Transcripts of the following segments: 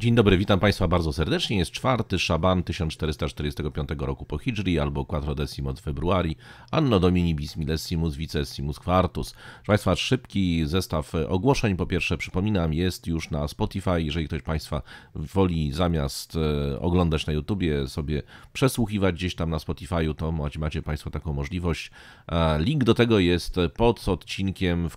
Dzień dobry, witam Państwa bardzo serdecznie. Jest czwarty szaban 1445 roku po Hidżri albo quattrodecimo od februari. Anno Domini bismillesimus vicesimus quartus. Proszę Państwa, szybki zestaw ogłoszeń. Po pierwsze, przypominam, jest już na Spotify. Jeżeli ktoś Państwa woli zamiast e, oglądać na YouTubie, sobie przesłuchiwać gdzieś tam na Spotify'u, to macie Państwo taką możliwość. E, link do tego jest pod odcinkiem w,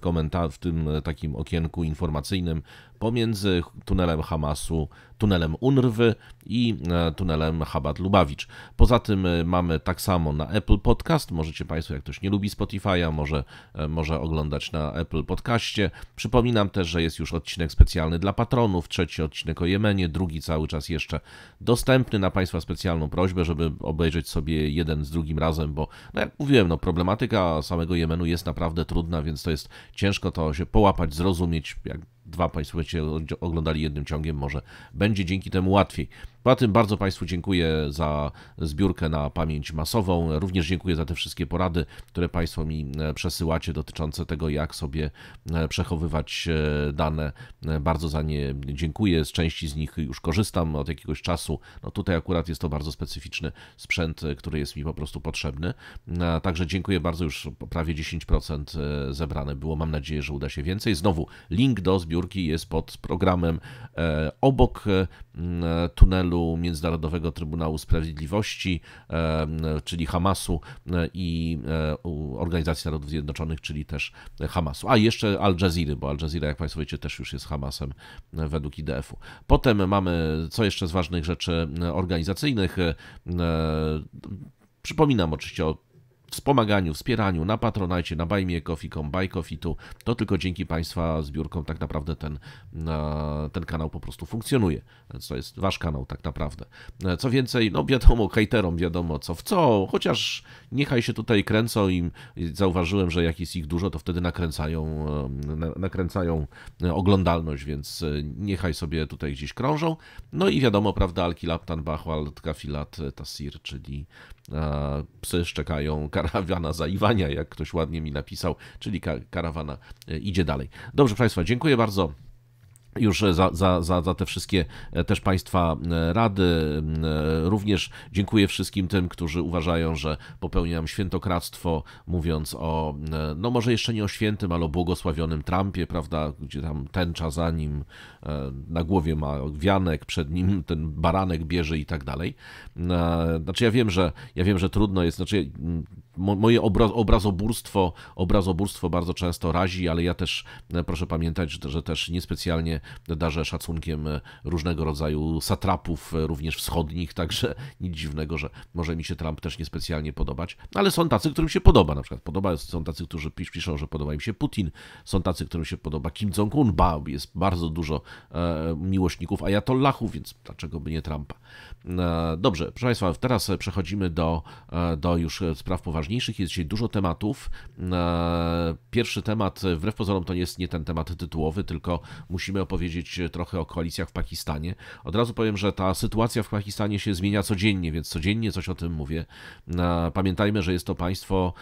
w tym takim okienku informacyjnym pomiędzy tunelem Hamasu, tunelem UNRWY i e, tunelem Chabad Lubawicz. Poza tym e, mamy tak samo na Apple Podcast. Możecie Państwo, jak ktoś nie lubi Spotify'a, może, e, może oglądać na Apple Podcaście. Przypominam też, że jest już odcinek specjalny dla patronów, trzeci odcinek o Jemenie, drugi cały czas jeszcze dostępny na Państwa specjalną prośbę, żeby obejrzeć sobie jeden z drugim razem, bo no jak mówiłem, no problematyka samego Jemenu jest naprawdę trudna, więc to jest ciężko to się połapać, zrozumieć, jak dwa Państwo będziecie oglądali jednym ciągiem, może będzie dzięki temu łatwiej. Poza tym bardzo Państwu dziękuję za zbiórkę na pamięć masową. Również dziękuję za te wszystkie porady, które Państwo mi e, przesyłacie dotyczące tego, jak sobie e, przechowywać e, dane. Bardzo za nie dziękuję. Z części z nich już korzystam od jakiegoś czasu. No tutaj akurat jest to bardzo specyficzny sprzęt, który jest mi po prostu potrzebny. Także dziękuję bardzo. Już prawie 10% zebrane było. Mam nadzieję, że uda się więcej. Znowu link do zbiórki jest pod programem obok tunelu rolu Międzynarodowego Trybunału Sprawiedliwości, e, e, czyli Hamasu e, i Organizacji Narodów Zjednoczonych, czyli też Hamasu. A jeszcze Al Jazeera, bo Al Jazeera, jak Państwo wiecie, też już jest Hamasem według IDF-u. Potem mamy, co jeszcze z ważnych rzeczy organizacyjnych, Przypominam oczywiście o wspomaganiu, wspieraniu na Patronajcie, na Bajmie Kofikom, Bajkofitu. To tylko dzięki Państwa zbiórkom tak naprawdę ten, ten kanał po prostu funkcjonuje. Więc to jest Wasz kanał tak naprawdę. E, co więcej, no wiadomo, hejterom wiadomo co w co, chociaż niechaj się tutaj kręcą im. Zauważyłem, że jak jest ich dużo, to wtedy nakręcają, e, nakręcają e, oglądalność, więc niechaj sobie tutaj gdzieś krążą. No i wiadomo, prawda, Alkilaptan, Bachwal, Kafilat, Tasir, czyli psy szczekają, karawana zaiwania, jak ktoś ładnie mi napisał, czyli karawana e, idzie dalej. Dobrze, Państwa, dziękuję bardzo już za, za, za, za, te wszystkie e, też Państwa e, rady. Również dziękuję wszystkim tym, którzy uważają, że popełniam świętokradztwo, mówiąc o, no może jeszcze nie o świętym, ale o błogosławionym Trumpie, prawda, gdzie tam tęcza za nim, na głowie ma wianek, przed nim ten baranek bierze i tak dalej. E, znaczy ja wiem, że ja wiem, że trudno jest, znaczy moje obraz, obrazoburstwo, obrazoburstwo bardzo często razi, ale ja też e, proszę pamiętać, że, też niespecjalnie darzę szacunkiem e, różnego rodzaju satrapów, również wschodnich, także nic dziwnego, że może mi się Trump też niespecjalnie podobać, no ale są tacy, którym się podoba, na przykład podoba, są tacy, którzy piszą, że podoba im się Putin, są tacy, którym się podoba Kim Jong-un, ba, jest bardzo dużo E, miłośników ajatollahów, więc dlaczego by nie Trumpa? E, dobrze, proszę Państwa, teraz przechodzimy do, e, do już spraw poważniejszych. Jest dzisiaj dużo tematów. Pierwszy temat, wbrew pozorom, to jest nie ten temat tytułowy, tylko musimy opowiedzieć trochę o koalicjach w Pakistanie. Od razu powiem, że ta sytuacja w Pakistanie się zmienia codziennie, więc codziennie coś o tym mówię. Pamiętajmy, że jest to państwo,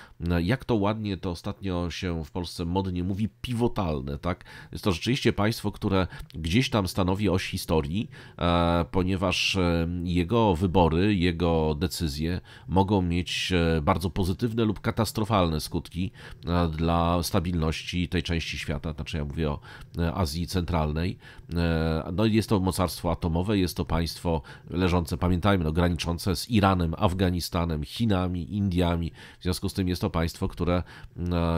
jak to ładnie to ostatnio się w Polsce modnie mówi, pivotalne, tak? Jest to rzeczywiście państwo, które gdzieś tam stanowi oś historii, e, ponieważ e, jego wybory, jego decyzje mogą mieć e, bardzo pozytywne lub katastrofalne skutki dla stabilności tej części świata, znaczy ja mówię o Azji Centralnej. No jest to mocarstwo atomowe, jest to państwo leżące, pamiętajmy, no, graniczące z Iranem, Afganistanem, Chinami, Indiami. W związku z tym jest to państwo, które,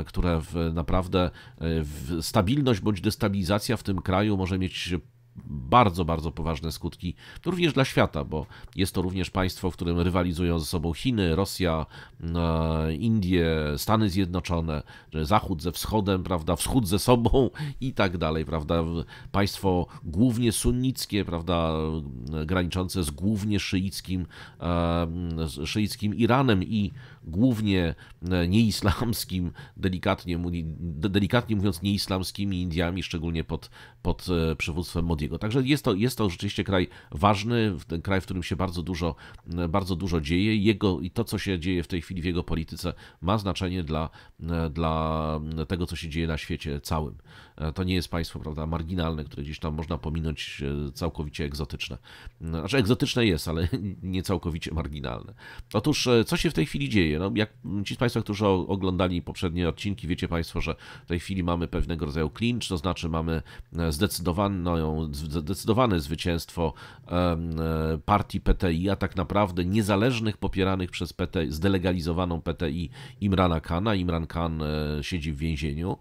które w, naprawdę w stabilność bądź destabilizacja w tym kraju może mieć which bardzo, bardzo poważne skutki również dla świata, bo jest to również państwo, w którym rywalizują ze sobą Chiny, Rosja, e, Indie, Stany Zjednoczone, Zachód ze Wschodem, prawda, Wschód ze sobą i tak dalej, prawda. Państwo głównie sunnickie, prawda, graniczące z głównie szyickim, e, szyickim Iranem i głównie e, nieislamskim, delikatnie, delikatnie mówiąc, nieislamskimi Indiami, szczególnie pod, pod przywództwem Modi Saudiego. Także jest to, jest to rzeczywiście kraj ważny, ten kraj, w którym się bardzo dużo, bardzo dużo dzieje. Jego i to, co się dzieje w tej chwili w jego polityce, ma znaczenie dla, dla tego, co się dzieje na świecie całym. E, to nie jest państwo, prawda, marginalne, które gdzieś tam można pominąć e, całkowicie egzotyczne. Znaczy egzotyczne jest, ale nie całkowicie marginalne. Otóż, e, co się w tej chwili dzieje? No, jak ci z Państwa, którzy oglądali poprzednie odcinki, wiecie Państwo, że w tej chwili mamy pewnego rodzaju clinch, to znaczy mamy zdecydowaną zdecydowane zwycięstwo e, partii PTI, a tak naprawdę niezależnych popieranych przez PTI, zdelegalizowaną PTI Imrana Kana. Imran Khan e, siedzi w więzieniu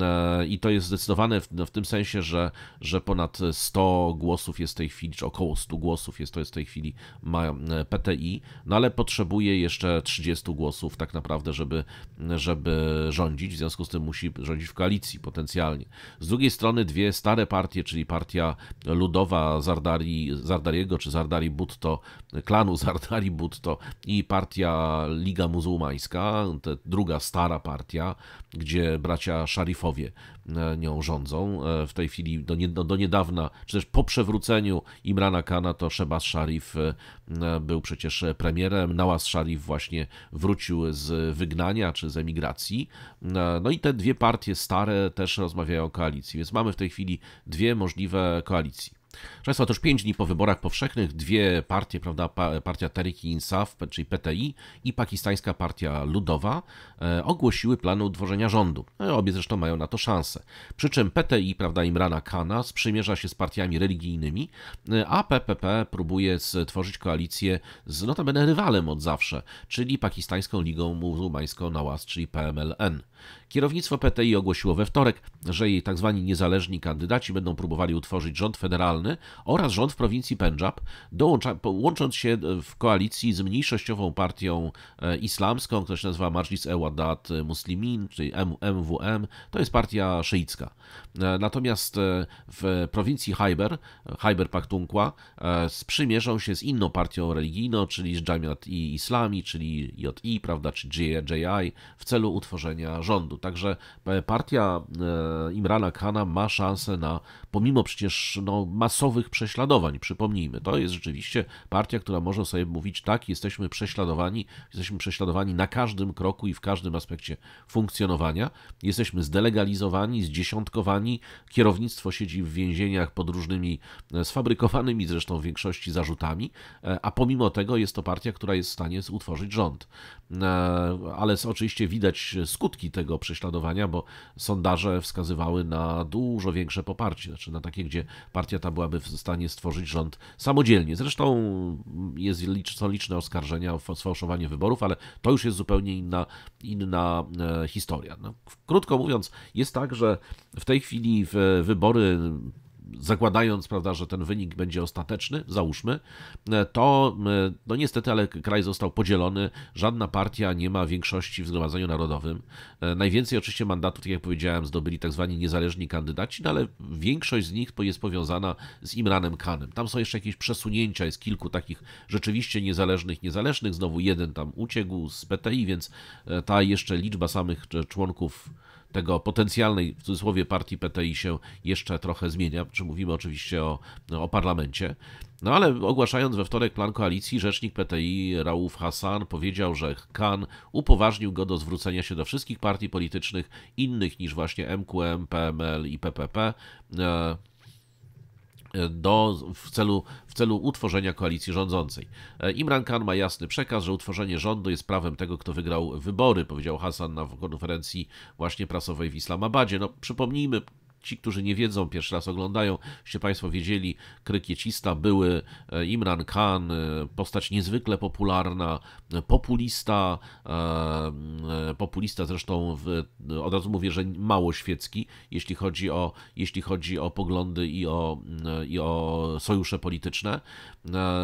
e, i to jest zdecydowane w, no, w tym sensie, że, że ponad 100 głosów jest w tej chwili, czy około 100 głosów jest to jest w tej chwili ma PTI, no ale potrzebuje jeszcze 30 głosów tak naprawdę, żeby, żeby rządzić, w związku z tym musi rządzić w koalicji potencjalnie. Z drugiej strony dwie stare partie, czyli partia Ludowa Zardari, Zardariego czy Zardari Butto, klanu Zardari Butto i partia Liga Muzułmańska, druga stara partia, gdzie bracia szarifowie E, nią rządzą. E, w tej chwili do, nie, do, niedawna, czy też po przewróceniu Imrana Kana, to Shebas Sharif e, był przecież premierem. Nawaz Sharif właśnie wrócił z wygnania czy z emigracji. No i te dwie partie stare też rozmawiają o koalicji, więc mamy w tej chwili dwie możliwe koalicje. Proszę Państwa, to już 5 dni po wyborach powszechnych dwie partie, prawda, partia Tariki Insaf, czyli PTI i pakistańska partia ludowa e, ogłosiły plany utworzenia rządu. No obie zresztą mają na to szansę. Przy czym PTI, prawda, Imrana Kana sprzymierza się z partiami religijnymi, e, a PPP próbuje stworzyć koalicję z notabene rywalem od zawsze, czyli pakistańską ligą muzułmańską nałaz czyli PMLN. Kierownictwo PTI ogłosiło we wtorek, że jej tzw. Tak niezależni kandydaci będą próbowali utworzyć rząd federalny oraz rząd w prowincji Pendżab, łącząc się e, w koalicji z mniejszościową partią e, islamską, która się nazywa Majlis Ewadat Muslimin, czyli MWM. To jest partia szyicka. E, natomiast w prowincji Haiber, Haiber Pakhtunkwa, sprzymierzą się z inną partią religijną, czyli z Jamiat i Islami, czyli JI, prawda, czy JJI, w celu utworzenia rządu rządu. Także e, partia e, Imrana Khana ma szansę na, pomimo przecież no, masowych prześladowań, przypomnijmy, to jest rzeczywiście partia, która może sobie mówić tak, jesteśmy prześladowani, jesteśmy prześladowani na każdym kroku i w każdym aspekcie funkcjonowania, jesteśmy zdelegalizowani, zdziesiątkowani, kierownictwo siedzi w więzieniach pod różnymi e, sfabrykowanymi zresztą w większości zarzutami, a pomimo tego jest to partia, która jest w stanie utworzyć rząd. Ale oczywiście widać skutki tego prześladowania, bo sondaże wskazywały na dużo większe poparcie, znaczy na takie, gdzie partia ta byłaby w stanie stworzyć rząd samodzielnie. Zresztą jest, są liczne oskarżenia o sfałszowanie wyborów, ale to już jest zupełnie inna, inna e, historia. No, krótko mówiąc, jest tak, że w tej chwili w wybory zakładając, prawda, że ten wynik będzie ostateczny, załóżmy, to e, no niestety, ale kraj został podzielony, żadna partia nie ma większości w Zgromadzeniu Narodowym. E, najwięcej oczywiście mandatów, tak jak powiedziałem, zdobyli tak zwani niezależni kandydaci, no ale większość z nich jest powiązana z Imranem Khanem. Tam są jeszcze jakieś przesunięcia, jest kilku takich rzeczywiście niezależnych, niezależnych, znowu jeden tam uciekł z PTI, więc e, ta jeszcze liczba samych członków tego potencjalnej, w cudzysłowie, partii PTI się jeszcze trochę zmienia, czy mówimy oczywiście o, o parlamencie. No ale ogłaszając we wtorek plan koalicji, rzecznik PTI Rauf Hassan powiedział, że Khan upoważnił go do zwrócenia się do wszystkich partii politycznych innych niż właśnie MQM, PML i PPP do, w, celu, w celu utworzenia koalicji rządzącej. E, Imran Khan ma jasny przekaz, że utworzenie rządu jest prawem tego, kto wygrał wybory, powiedział Hassan na konferencji właśnie prasowej w Islamabadzie. No, przypomnijmy, ci, którzy nie wiedzą, pierwszy raz oglądają, się Państwo wiedzieli, krykiecista były e, Imran Khan, e, postać niezwykle popularna, e, populista, populista zresztą w, od razu mówię, że mało świecki, jeśli chodzi o, jeśli chodzi o poglądy i o, i o sojusze polityczne.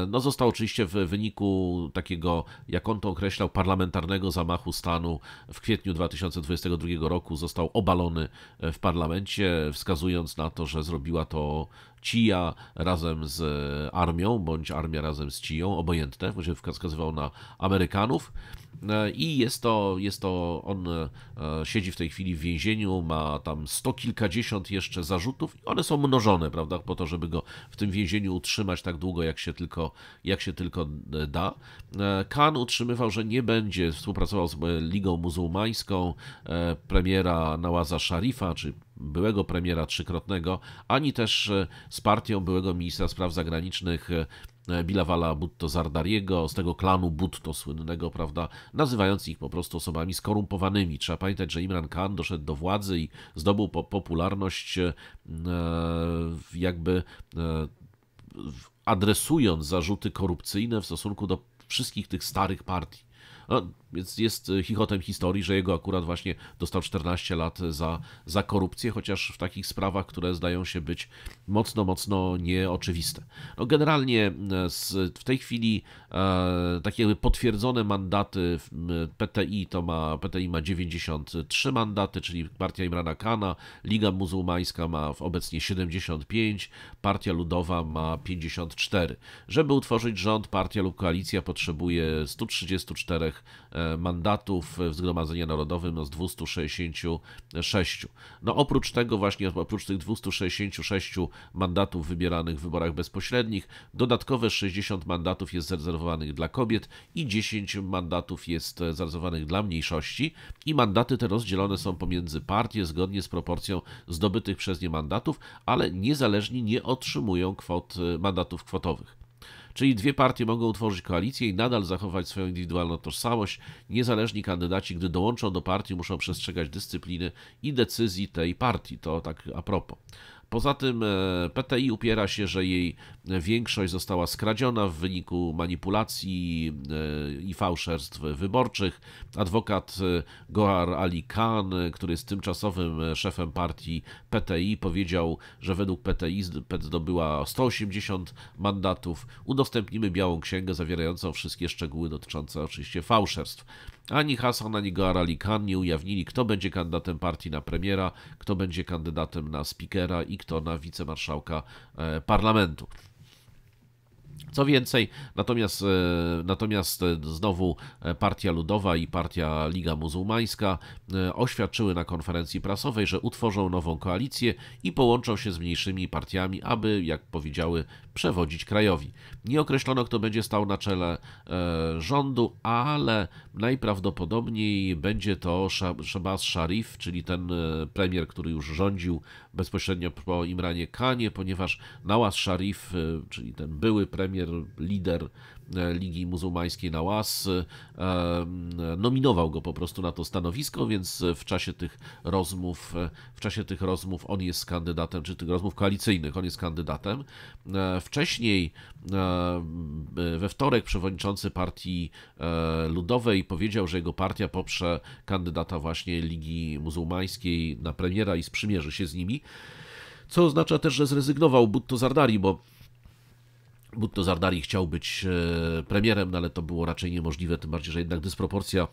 No został oczywiście w wyniku takiego, jak on to określał, parlamentarnego zamachu stanu w kwietniu 2022 roku został obalony w parlamencie, wskazując na to, że zrobiła to Cia razem z e, armią, bądź armia razem z Cią, obojętne, bo się wskazywał na Amerykanów. E, I jest to, jest to, on e, siedzi w tej chwili w więzieniu, ma tam sto kilkadziesiąt jeszcze zarzutów i one są mnożone, prawda, po to, żeby go w tym więzieniu utrzymać tak długo, jak się tylko, jak się tylko da. Khan utrzymywał, że nie będzie współpracował z Ligą Muzułmańską premiera Nawaza Szarifa, czy byłego premiera trzykrotnego, ani też z partią byłego ministra spraw zagranicznych e, e, Bilawala Butto Zardariego, z tego klanu Butto słynnego, prawda, nazywając ich po prostu osobami skorumpowanymi. Trzeba pamiętać, że Imran Khan doszedł do władzy i zdobył po popularność e, jakby adresując zarzuty korupcyjne w stosunku do wszystkich tych starych partii no, więc jest e, chichotem historii, że jego akurat właśnie dostał 14 lat za, za korupcję, chociaż w takich sprawach, które zdają się być mocno, mocno nieoczywiste. No, generalnie e, z, w tej chwili e, takie potwierdzone mandaty PTI to ma, PTI ma 93 mandaty, czyli partia Imrana Kana, Liga Muzułmańska ma obecnie 75, Partia Ludowa ma 54. Żeby utworzyć rząd, partia lub koalicja potrzebuje 134 E, mandatów w Zgromadzeniu Narodowym no, z 266. No oprócz tego właśnie, oprócz tych 266 mandatów wybieranych w wyborach bezpośrednich, dodatkowe 60 mandatów jest zarezerwowanych dla kobiet i 10 mandatów jest zarezerwowanych dla mniejszości i mandaty te rozdzielone są pomiędzy partie zgodnie z proporcją zdobytych przez nie mandatów, ale niezależni nie otrzymują kwot, e, mandatów kwotowych. Czyli dwie partie mogą utworzyć koalicję i nadal zachować swoją indywidualną tożsamość. Niezależni kandydaci, gdy dołączą do partii, muszą przestrzegać dyscypliny i decyzji tej partii. To tak a propos. Poza tym e, PTI upiera się, że jej większość została skradziona w wyniku manipulacji e, i fałszerstw wyborczych. Adwokat e, Gohar Ali Khan, który jest tymczasowym szefem partii PTI, powiedział, że według PTI PET zdobyła 180 mandatów. Udostępnimy białą księgę zawierającą wszystkie szczegóły dotyczące oczywiście fałszerstw. Ani Hassan, ani Goarali Khan nie ujawnili, kto będzie kandydatem partii na premiera, kto będzie kandydatem na spikera i kto na wicemarszałka e, parlamentu. Co więcej, natomiast, e, natomiast e, znowu Partia Ludowa i Partia Liga Muzułmańska oświadczyły na konferencji prasowej, że utworzą nową koalicję i połączą się z mniejszymi partiami, aby, jak powiedziały, przewodzić krajowi. Nie określono, kto będzie stał na czele rządu, ale Najprawdopodobniej będzie to Shabazz Sharif, czyli ten e, premier, który już rządził bezpośrednio po Imranie Kanie, ponieważ Nawaz Sharif, e, czyli ten były premier, lider Ligi Muzułmańskiej na łas, nominował go po prostu na to stanowisko, więc w czasie tych rozmów, w czasie tych rozmów on jest kandydatem, czy tych rozmów koalicyjnych, on jest kandydatem. E, wcześniej e, we wtorek przewodniczący partii e, ludowej powiedział, że jego partia poprze kandydata właśnie Ligi Muzułmańskiej na premiera i sprzymierzy się z nimi. Co oznacza też, że zrezygnował Butto Zardari, bo Butto Zardari chciał być e, premierem, no ale to było raczej niemożliwe, tym bardziej, że jednak dysproporcja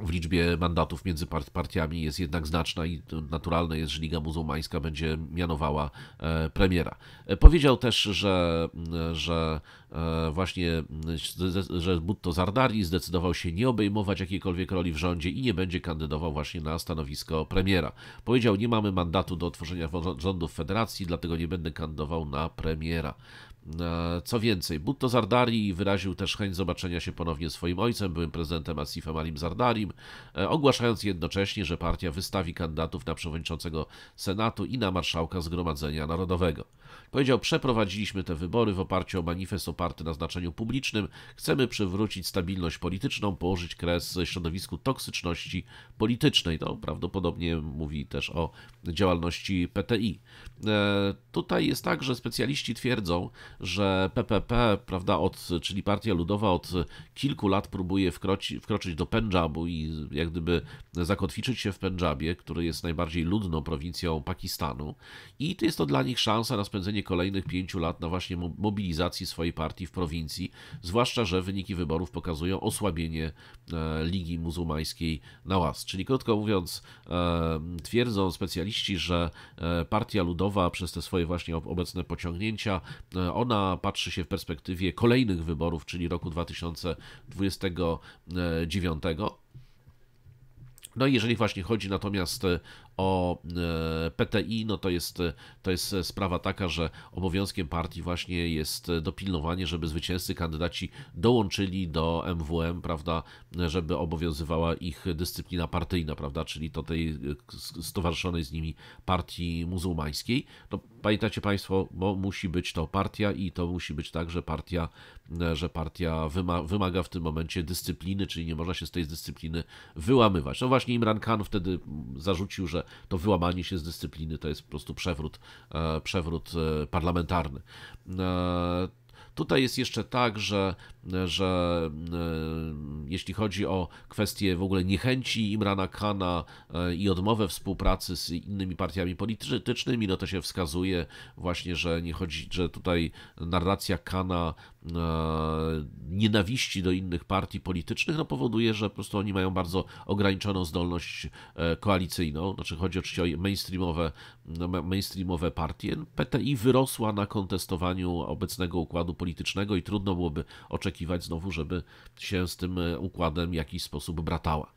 w liczbie mandatów między partiami jest jednak znaczna i naturalne jest, że Liga Muzułmańska będzie mianowała e, premiera. E, powiedział też, że, że właśnie że Butto Zardari zdecydował się nie obejmować jakiejkolwiek roli w rządzie i nie będzie kandydował właśnie na stanowisko premiera. Powiedział, nie mamy mandatu do otworzenia rządów federacji, dlatego nie będę kandydował na premiera. E, co więcej, Butto Zardari wyraził też chęć zobaczenia się ponownie swoim ojcem, byłym prezydentem Asifem Alim Zardarim, e, ogłaszając jednocześnie, że partia wystawi kandydatów na przewodniczącego Senatu i na marszałka Zgromadzenia Narodowego. Powiedział, przeprowadziliśmy te wybory w oparciu o manifest oparty na znaczeniu publicznym. Chcemy przywrócić stabilność polityczną, położyć kres środowisku toksyczności politycznej. To no, prawdopodobnie mówi też o działalności PTI. E, tutaj jest tak, że specjaliści twierdzą, że PPP, prawda, od, czyli Partia Ludowa od kilku lat próbuje wkroci, wkroczyć do Pendżabu i jak gdyby zakotwiczyć się w Pendżabie, który jest najbardziej ludną prowincją Pakistanu i to jest to dla nich szansa na spędzenie kolejnych pięciu lat na właśnie mobilizacji swojej partii w prowincji, zwłaszcza, że wyniki wyborów pokazują osłabienie e, Ligi Muzułmańskiej Nawaz. Czyli krótko mówiąc, e, twierdzą specjaliści, że e, Partia Ludowa przez te swoje właśnie obecne pociągnięcia, ona patrzy się w perspektywie kolejnych wyborów, czyli roku 2029. No i jeżeli właśnie chodzi natomiast o e, PTI, no to jest, to jest sprawa taka, że obowiązkiem partii właśnie jest dopilnowanie, żeby zwycięzcy kandydaci dołączyli do MWM, prawda, żeby obowiązywała ich dyscyplina partyjna, prawda, czyli to tej stowarzyszonej z nimi partii muzułmańskiej. No, pamiętacie Państwo, bo musi być to partia i to musi być tak, że partia, że partia wymaga w tym momencie dyscypliny, czyli nie można się z tej dyscypliny wyłamywać. No właśnie Imran Khan wtedy zarzucił, że to wyłamanie się z dyscypliny to jest po prostu przewrót, e, przewrót e, parlamentarny. E, tutaj jest jeszcze tak, że, że jeśli chodzi o kwestie w ogóle niechęci Imrana Khana i odmowę współpracy z innymi partiami politycznymi, no to się wskazuje właśnie, że nie chodzi, że tutaj narracja Khana E, nienawiści do innych partii politycznych, no powoduje, że po prostu oni mają bardzo ograniczoną zdolność e, koalicyjną. Znaczy chodzi oczywiście o mainstreamowe, no, mainstreamowe partie. PTI wyrosła na kontestowaniu obecnego układu politycznego i trudno byłoby oczekiwać znowu, żeby się z tym e, układem w jakiś sposób bratała.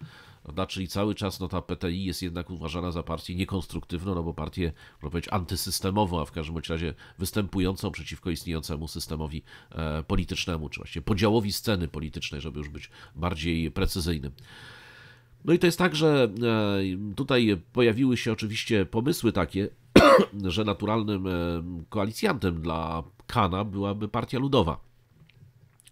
To znaczy cały czas no, ta PTI jest jednak uważana za partię niekonstruktywną, no bo partię, można powiedzieć, antysystemową, a w każdym razie występującą przeciwko istniejącemu systemowi e, politycznemu, czy właściwie podziałowi sceny politycznej, żeby już być bardziej precyzyjnym. No i to jest tak, że e, tutaj pojawiły się oczywiście pomysły takie, że naturalnym e, koalicjantem dla Kana byłaby Partia Ludowa.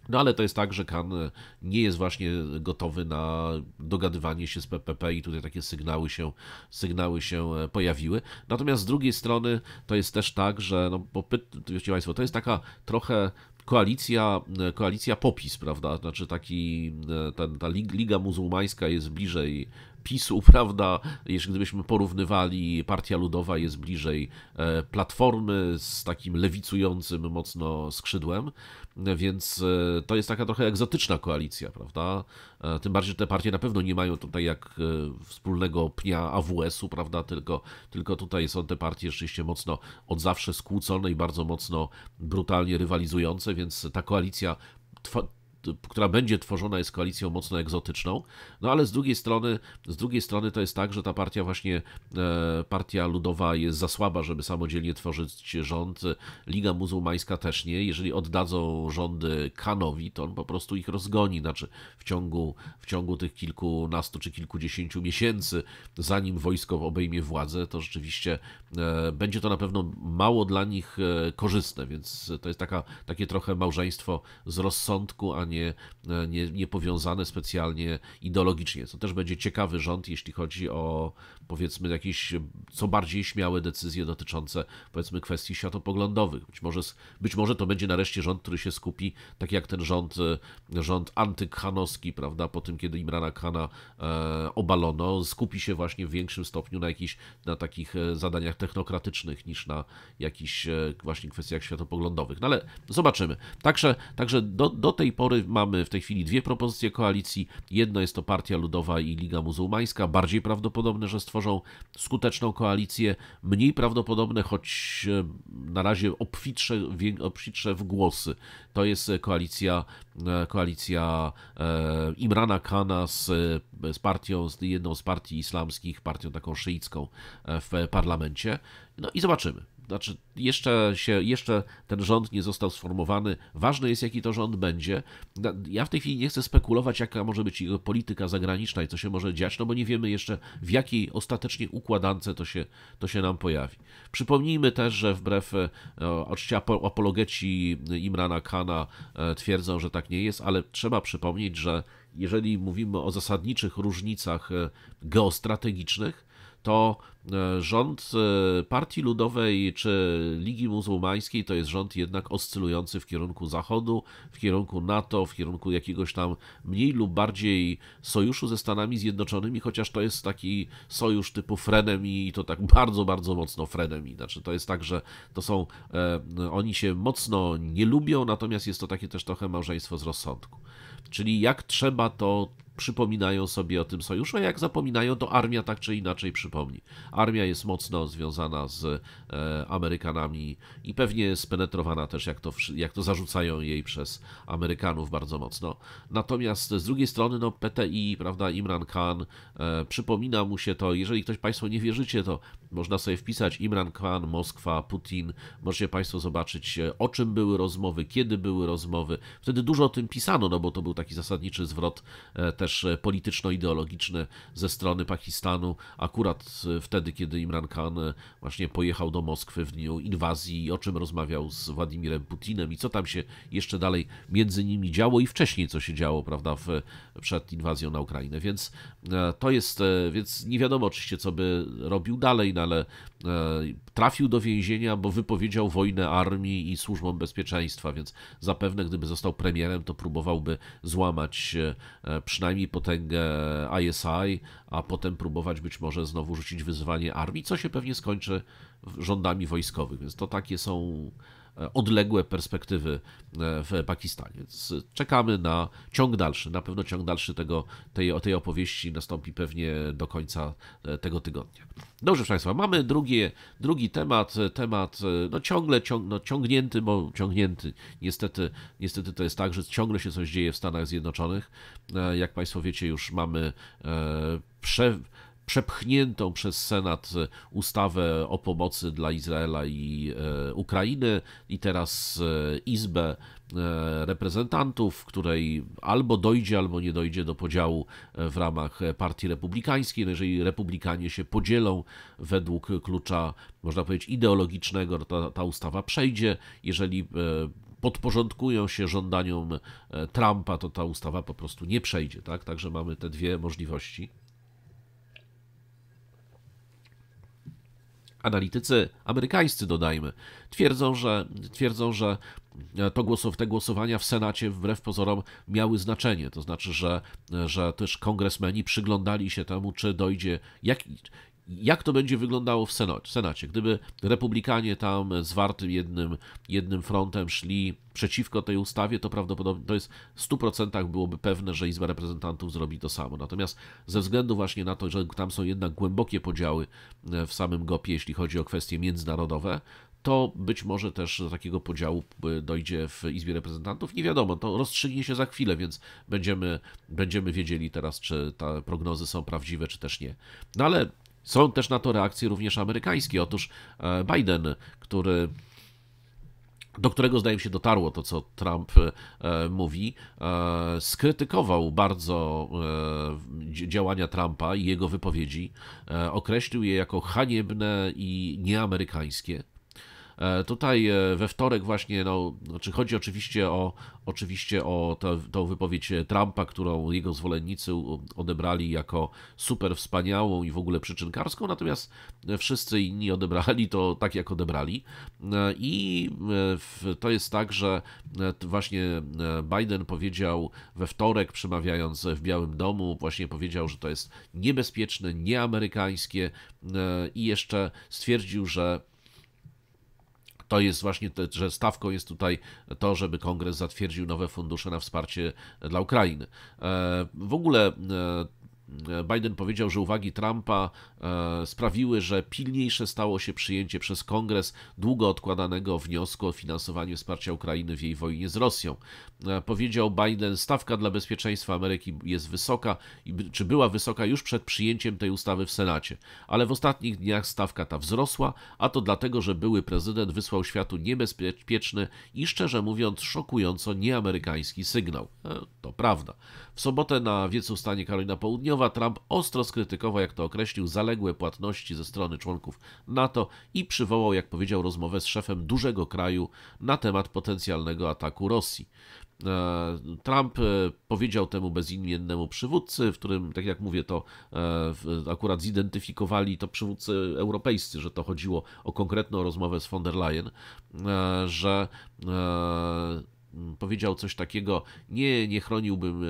No ale to jest tak, że Kan e, nie jest właśnie gotowy na dogadywanie się z PPP i tutaj takie sygnały się, sygnały się e, pojawiły. Natomiast z drugiej strony to jest też tak, że, no, bo wiecie Państwo, to jest taka trochę koalicja, e, koalicja popis, prawda? Znaczy taki, ten, ta Liga Muzułmańska jest bliżej PiSu, prawda? Jeśli gdybyśmy porównywali, Partia Ludowa jest bliżej e, Platformy z takim lewicującym mocno skrzydłem, więc e, to jest taka trochę egzotyczna koalicja, prawda? E, tym bardziej, że te partie na pewno nie mają tutaj jak wspólnego pnia AWS-u, prawda? Tylko, tylko tutaj są te partie rzeczywiście mocno od zawsze skłócone i bardzo mocno brutalnie rywalizujące, więc ta koalicja która będzie tworzona jest koalicją mocno egzotyczną, no ale z drugiej strony, z drugiej strony to jest tak, że ta partia właśnie, e, partia ludowa jest za słaba, żeby samodzielnie tworzyć rząd, Liga Muzułmańska też nie, jeżeli oddadzą rządy Kanowi, to on po prostu ich rozgoni, znaczy w ciągu, w ciągu tych kilkunastu czy kilkudziesięciu miesięcy, zanim wojsko obejmie władzę, to rzeczywiście e, będzie to na pewno mało dla nich e, korzystne, więc to jest taka, takie trochę małżeństwo z rozsądku, a nie nie, e, nie, nie powiązane specjalnie ideologicznie. To też będzie ciekawy rząd, jeśli chodzi o powiedzmy jakieś co bardziej śmiałe decyzje dotyczące powiedzmy kwestii światopoglądowych. Być może, być może to będzie nareszcie rząd, który się skupi, tak jak ten rząd, e, rząd antykhanowski, prawda, po tym, kiedy Imrana Khana e, obalono, skupi się właśnie w większym stopniu na jakichś, na takich e, zadaniach technokratycznych niż na jakichś właśnie kwestiach światopoglądowych. No ale zobaczymy. Także, także do, do tej pory Mamy w tej chwili dwie propozycje koalicji. Jedno jest to Partia Ludowa i Liga Muzułmańska. Bardziej prawdopodobne, że stworzą skuteczną koalicję. Mniej prawdopodobne, choć e, na razie obfitsze, obfitsze w głosy. To jest koalicja, e, koalicja e, Imrana Kana z, z partią, z jedną z partii islamskich, partią taką szyicką w parlamencie. No i zobaczymy znaczy jeszcze, się, jeszcze ten rząd nie został sformowany. Ważne jest, jaki to rząd będzie. Ja w tej chwili nie chcę spekulować, jaka może być jego polityka zagraniczna i co się może dziać, no bo nie wiemy jeszcze, w jakiej ostatecznie układance to się, to się nam pojawi. Przypomnijmy też, że wbrew e, oczywiście apologeci Imrana Kana e, twierdzą, że tak nie jest, ale trzeba przypomnieć, że jeżeli mówimy o zasadniczych różnicach e, geostrategicznych, to e, rząd e, Partii Ludowej czy Ligi Muzułmańskiej to jest rząd jednak oscylujący w kierunku Zachodu, w kierunku NATO, w kierunku jakiegoś tam mniej lub bardziej sojuszu ze Stanami Zjednoczonymi, chociaż to jest taki sojusz typu frenem i to tak bardzo, bardzo mocno frenem. Znaczy to jest tak, że to są, e, oni się mocno nie lubią, natomiast jest to takie też trochę małżeństwo z rozsądku. Czyli jak trzeba, to przypominają sobie o tym sojuszu, a jak zapominają, to armia tak czy inaczej przypomni. Armia jest mocno związana z e, Amerykanami i pewnie jest spenetrowana też, jak to, jak to zarzucają jej przez Amerykanów bardzo mocno. Natomiast z drugiej strony, no PTI, prawda, Imran Khan, e, przypomina mu się to, jeżeli ktoś Państwo nie wierzycie, to można sobie wpisać Imran Khan, Moskwa, Putin, możecie Państwo zobaczyć, e, o czym były rozmowy, kiedy były rozmowy. Wtedy dużo o tym pisano, no bo to był taki zasadniczy zwrot też też e, polityczno-ideologiczny ze strony Pakistanu, akurat e, wtedy, kiedy Imran Khan e, właśnie pojechał do Moskwy w dniu inwazji, o czym rozmawiał z Władimirem Putinem i co tam się jeszcze dalej między nimi działo i wcześniej co się działo, prawda, w, przed inwazją na Ukrainę. Więc to jest, więc nie wiadomo oczywiście, co by robił dalej, no ale trafił do więzienia, bo wypowiedział wojnę armii i służbom bezpieczeństwa, więc zapewne gdyby został premierem, to próbowałby złamać przynajmniej przynajmniej potęgę ISI, a potem próbować być może znowu rzucić wyzwanie armii, co się pewnie skończy rządami wojskowymi, Więc to takie są odległe perspektywy e, w Pakistanie. Więc czekamy na ciąg dalszy. Na pewno ciąg dalszy tego, tej, tej opowieści nastąpi pewnie do końca e, tego tygodnia. Dobrze, proszę Państwa, mamy drugie, drugi temat, e, temat no ciągle ciąg, no ciągnięty, bo ciągnięty. Niestety, niestety to jest tak, że ciągle się coś dzieje w Stanach Zjednoczonych. Jak Państwo wiecie, już mamy prze przepchniętą przez Senat ustawę o pomocy dla Izraela i e, Ukrainy i teraz e, Izbę e, Reprezentantów, w której albo dojdzie, albo nie dojdzie do podziału w ramach Partii Republikańskiej. No jeżeli Republikanie się podzielą według klucza, można powiedzieć, ideologicznego, ta, ta ustawa przejdzie. Jeżeli podporządkują się żądaniom Trumpa, to ta ustawa po prostu nie przejdzie. Tak? Także mamy te dwie możliwości. analitycy amerykańscy, dodajmy, twierdzą, że, twierdzą, że e, to głosow, te głosowania w Senacie wbrew pozorom miały znaczenie. To znaczy, że, że też kongresmeni przyglądali się temu, czy dojdzie, jak, jak to będzie wyglądało w Senacie. Gdyby republikanie tam zwartym jednym, jednym frontem szli przeciwko tej ustawie, to prawdopodobnie to jest w 100% byłoby pewne, że Izba Reprezentantów zrobi to samo. Natomiast ze względu właśnie na to, że tam są jednak głębokie podziały e, w samym GOP, jeśli chodzi o kwestie międzynarodowe, to być może też do takiego podziału e, dojdzie w Izbie Reprezentantów. Nie wiadomo, to rozstrzygnie się za chwilę, więc będziemy, będziemy wiedzieli teraz, czy te prognozy są prawdziwe, czy też nie. No ale są też na to reakcje również amerykańskie. Otóż e, Biden, który do którego zdaje się dotarło to, co Trump e, mówi, e, skrytykował bardzo e, działania Trumpa i jego wypowiedzi, e, określił je jako haniebne i nieamerykańskie. E, tutaj e, we wtorek właśnie, no, znaczy chodzi oczywiście o, oczywiście o tę, tą wypowiedź Trumpa, którą jego zwolennicy odebrali jako super wspaniałą i w ogóle przyczynkarską, natomiast wszyscy inni odebrali to tak, jak odebrali. E, I to jest tak, że właśnie Biden powiedział we wtorek, przemawiając w Białym Domu, właśnie powiedział, że to jest niebezpieczne, nieamerykańskie i jeszcze stwierdził, że to jest właśnie, te, że stawką jest tutaj to, żeby kongres zatwierdził nowe fundusze na wsparcie dla Ukrainy. E, w ogóle e, Biden powiedział, że uwagi Trumpa e, sprawiły, że pilniejsze stało się przyjęcie przez Kongres długo odkładanego wniosku o finansowanie wsparcia Ukrainy w jej wojnie z Rosją. E, powiedział Biden, stawka dla bezpieczeństwa Ameryki jest wysoka, czy była wysoka już przed przyjęciem tej ustawy w Senacie, ale w ostatnich dniach stawka ta wzrosła, a to dlatego, że były prezydent wysłał światu niebezpieczny i szczerze mówiąc szokująco nieamerykański sygnał. E, to prawda. W sobotę na wiecu stanie Karolina Południowa Trump ostro skrytykował, jak to określił, zaległe płatności ze strony członków NATO i przywołał, jak powiedział, rozmowę z szefem dużego kraju na temat potencjalnego ataku Rosji. E, Trump e, powiedział temu bezimiennemu przywódcy, w którym, tak jak mówię, to e, akurat zidentyfikowali to przywódcy europejscy, że to chodziło o konkretną rozmowę z von der Leyen, że Mm, powiedział coś takiego, nie, nie chroniłbym e,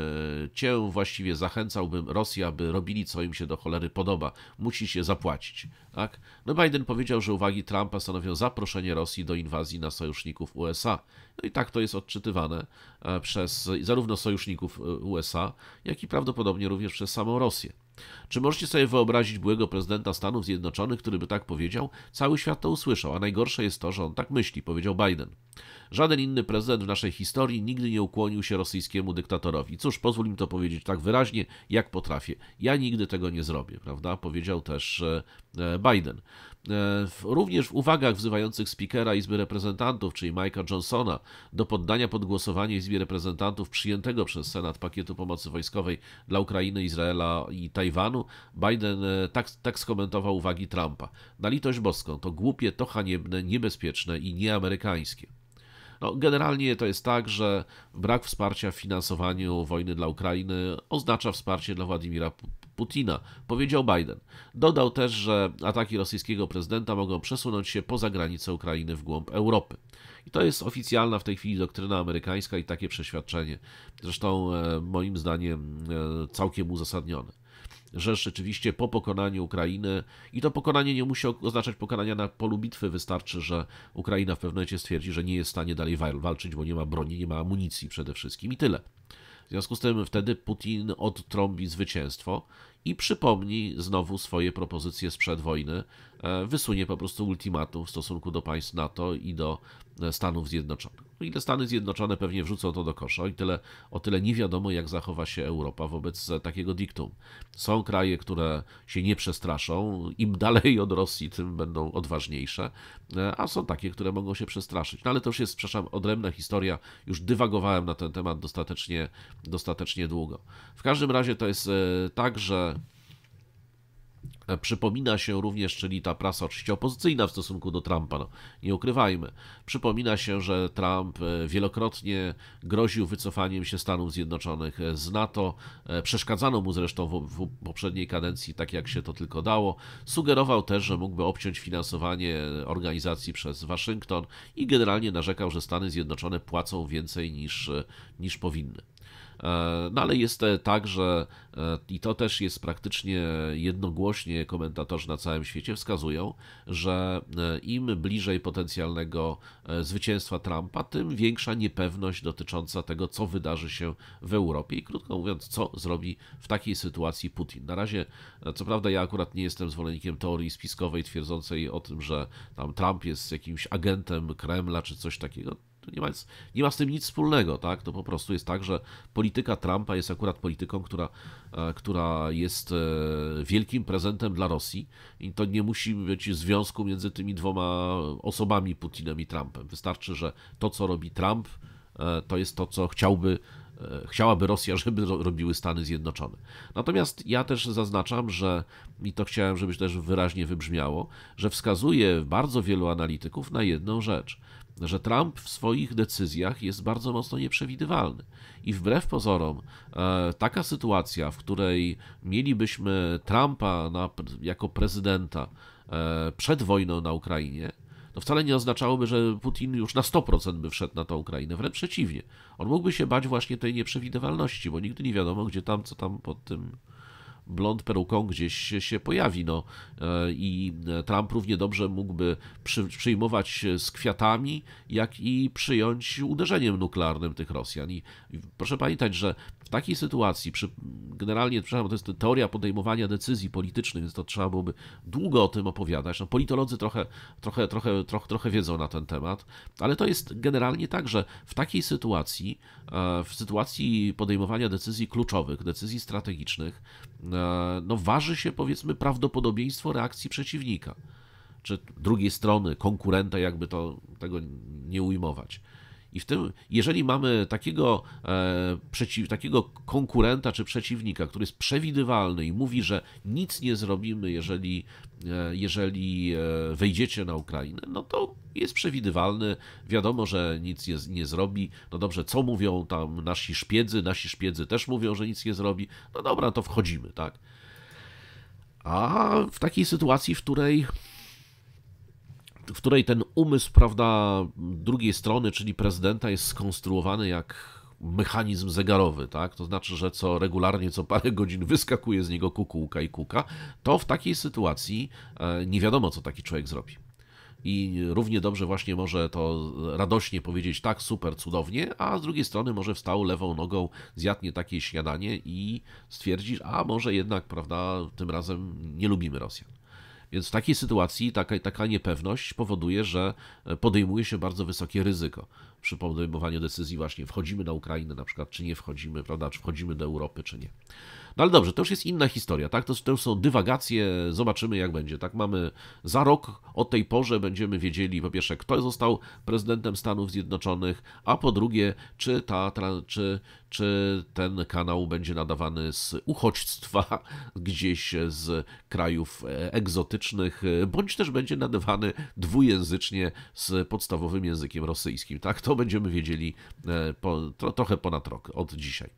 cię, właściwie zachęcałbym Rosję, aby robili, co im się do cholery podoba. Musi się zapłacić. Tak? No Biden powiedział, że uwagi Trumpa stanowią zaproszenie Rosji do inwazji na sojuszników USA. No i tak to jest odczytywane e, przez zarówno sojuszników e, USA, jak i prawdopodobnie również przez samą Rosję. Czy możecie sobie wyobrazić byłego prezydenta Stanów Zjednoczonych, który by tak powiedział? Cały świat to usłyszał, a najgorsze jest to, że on tak myśli, powiedział Biden. Żaden inny prezydent w naszej historii nigdy nie ukłonił się rosyjskiemu dyktatorowi. Cóż, pozwól mi to powiedzieć tak wyraźnie, jak potrafię. Ja nigdy tego nie zrobię, prawda? Powiedział też e, e, Biden. Również w uwagach wzywających speakera Izby Reprezentantów, czyli Mike'a Johnsona, do poddania pod głosowanie Izbie Reprezentantów przyjętego przez Senat pakietu pomocy wojskowej dla Ukrainy, Izraela i Tajwanu, Biden e, tak, tak skomentował uwagi Trumpa. Na litość boską, to głupie, to haniebne, niebezpieczne i nieamerykańskie. No, generalnie to jest tak, że brak wsparcia w finansowaniu wojny dla Ukrainy oznacza wsparcie dla Władimira Putina, powiedział Biden. Dodał też, że ataki rosyjskiego prezydenta mogą przesunąć się poza granicę Ukrainy w głąb Europy. I to jest oficjalna w tej chwili doktryna amerykańska i takie przeświadczenie. Zresztą e, moim zdaniem e, całkiem uzasadnione że rzeczywiście po pokonaniu Ukrainy, i to pokonanie nie musi oznaczać pokonania na polu bitwy, wystarczy, że Ukraina w pewnym momencie stwierdzi, że nie jest w stanie dalej walczyć, bo nie ma broni, nie ma amunicji przede wszystkim i tyle. W związku z tym wtedy Putin odtrąbi zwycięstwo i przypomni znowu swoje propozycje sprzed wojny, e, wysunie po prostu ultimatum w stosunku do państw NATO i do e, Stanów Zjednoczonych. No ile Stany Zjednoczone pewnie wrzucą to do kosza i tyle, o tyle nie wiadomo, jak zachowa się Europa wobec takiego diktum. Są kraje, które się nie przestraszą, im dalej od Rosji, tym będą odważniejsze, e, a są takie, które mogą się przestraszyć. No ale to już jest, przepraszam, odrębna historia, już dywagowałem na ten temat dostatecznie, dostatecznie długo. W każdym razie to jest e, tak, że E, przypomina się również, czyli ta prasa oczywiście opozycyjna w stosunku do Trumpa, no, nie ukrywajmy. Przypomina się, że Trump e, wielokrotnie groził wycofaniem się Stanów Zjednoczonych e, z NATO. Przeszkadzano mu zresztą w, w poprzedniej kadencji, tak jak się to tylko dało. Sugerował też, że mógłby obciąć finansowanie organizacji przez Waszyngton i generalnie narzekał, że Stany Zjednoczone płacą więcej niż, niż powinny. No ale jest tak, że E, i to też jest praktycznie jednogłośnie komentatorzy na całym świecie wskazują, że e, im bliżej potencjalnego e, zwycięstwa Trumpa, tym większa niepewność dotycząca tego, co wydarzy się w Europie i krótko mówiąc, co zrobi w takiej sytuacji Putin. Na razie, co prawda, ja akurat nie jestem zwolennikiem teorii spiskowej twierdzącej o tym, że tam Trump jest jakimś agentem Kremla czy coś takiego. Nie ma, nie ma z tym nic wspólnego, tak? To po prostu jest tak, że polityka Trumpa jest akurat polityką, która E, która jest e, wielkim prezentem dla Rosji i to nie musi być związku między tymi dwoma osobami, Putinem i Trumpem. Wystarczy, że to, co robi Trump, e, to jest to, co chciałby chciałaby Rosja, żeby robiły Stany Zjednoczone. Natomiast ja też zaznaczam, że i to chciałem, żeby też wyraźnie wybrzmiało, że wskazuje bardzo wielu analityków na jedną rzecz że Trump w swoich decyzjach jest bardzo mocno nieprzewidywalny. I wbrew pozorom, e, taka sytuacja, w której mielibyśmy Trumpa na, jako prezydenta e, przed wojną na Ukrainie, to wcale nie oznaczałoby, że Putin już na 100% by wszedł na tą Ukrainę. Wręcz przeciwnie. On mógłby się bać właśnie tej nieprzewidywalności, bo nigdy nie wiadomo, gdzie tam, co tam pod tym blond peruką gdzieś się pojawi. No. E, I e, Trump równie dobrze mógłby przy, przyjmować z kwiatami, jak i przyjąć uderzeniem nuklearnym tych Rosjan. I proszę pamiętać, że w takiej sytuacji, przy, generalnie, przepraszam, to jest teoria podejmowania decyzji politycznych, więc to trzeba byłoby długo o tym opowiadać. No, politolodzy trochę, trochę, trochę, trochę, trochę wiedzą na ten temat, ale to jest generalnie tak, że w takiej sytuacji, e, w sytuacji podejmowania decyzji kluczowych, decyzji strategicznych, E, no, waży się powiedzmy prawdopodobieństwo reakcji przeciwnika, czy drugiej strony, konkurenta, jakby to tego nie ujmować. I w tym, jeżeli mamy takiego, e, przeciw, takiego konkurenta czy przeciwnika, który jest przewidywalny i mówi, że nic nie zrobimy, jeżeli, e, jeżeli e, wejdziecie na Ukrainę, no to jest przewidywalny, wiadomo, że nic nie, nie zrobi. No dobrze, co mówią tam nasi szpiedzy? Nasi szpiedzy też mówią, że nic nie zrobi. No dobra, to wchodzimy, tak? A w takiej sytuacji, w której w której ten umysł, prawda, drugiej strony, czyli prezydenta, jest skonstruowany jak mechanizm zegarowy, tak? To znaczy, że co regularnie, co parę godzin wyskakuje z niego kukułka i kuka, to w takiej sytuacji e, nie wiadomo, co taki człowiek zrobi. I równie dobrze właśnie może to radośnie powiedzieć tak, super, cudownie, a z drugiej strony może wstał lewą nogą, zjadnie takie śniadanie i stwierdzisz, a może jednak, prawda, tym razem nie lubimy Rosjan. Więc w takiej sytuacji taka, taka niepewność powoduje, że e, podejmuje się bardzo wysokie ryzyko przy podejmowaniu decyzji właśnie wchodzimy na Ukrainę na przykład, czy nie wchodzimy, prawda, czy wchodzimy do Europy, czy nie. No ale dobrze, to już jest inna historia, tak? To, to już są dywagacje, zobaczymy jak będzie, tak? Mamy za rok o tej porze będziemy wiedzieli po pierwsze, kto został prezydentem Stanów Zjednoczonych, a po drugie, czy ta, czy, czy ten kanał będzie nadawany z uchodźstwa gdzieś z krajów e, egzotycznych, e, bądź też będzie nadawany dwujęzycznie z podstawowym językiem rosyjskim. Tak, to będziemy wiedzieli e, po, trochę ponad rok od dzisiaj.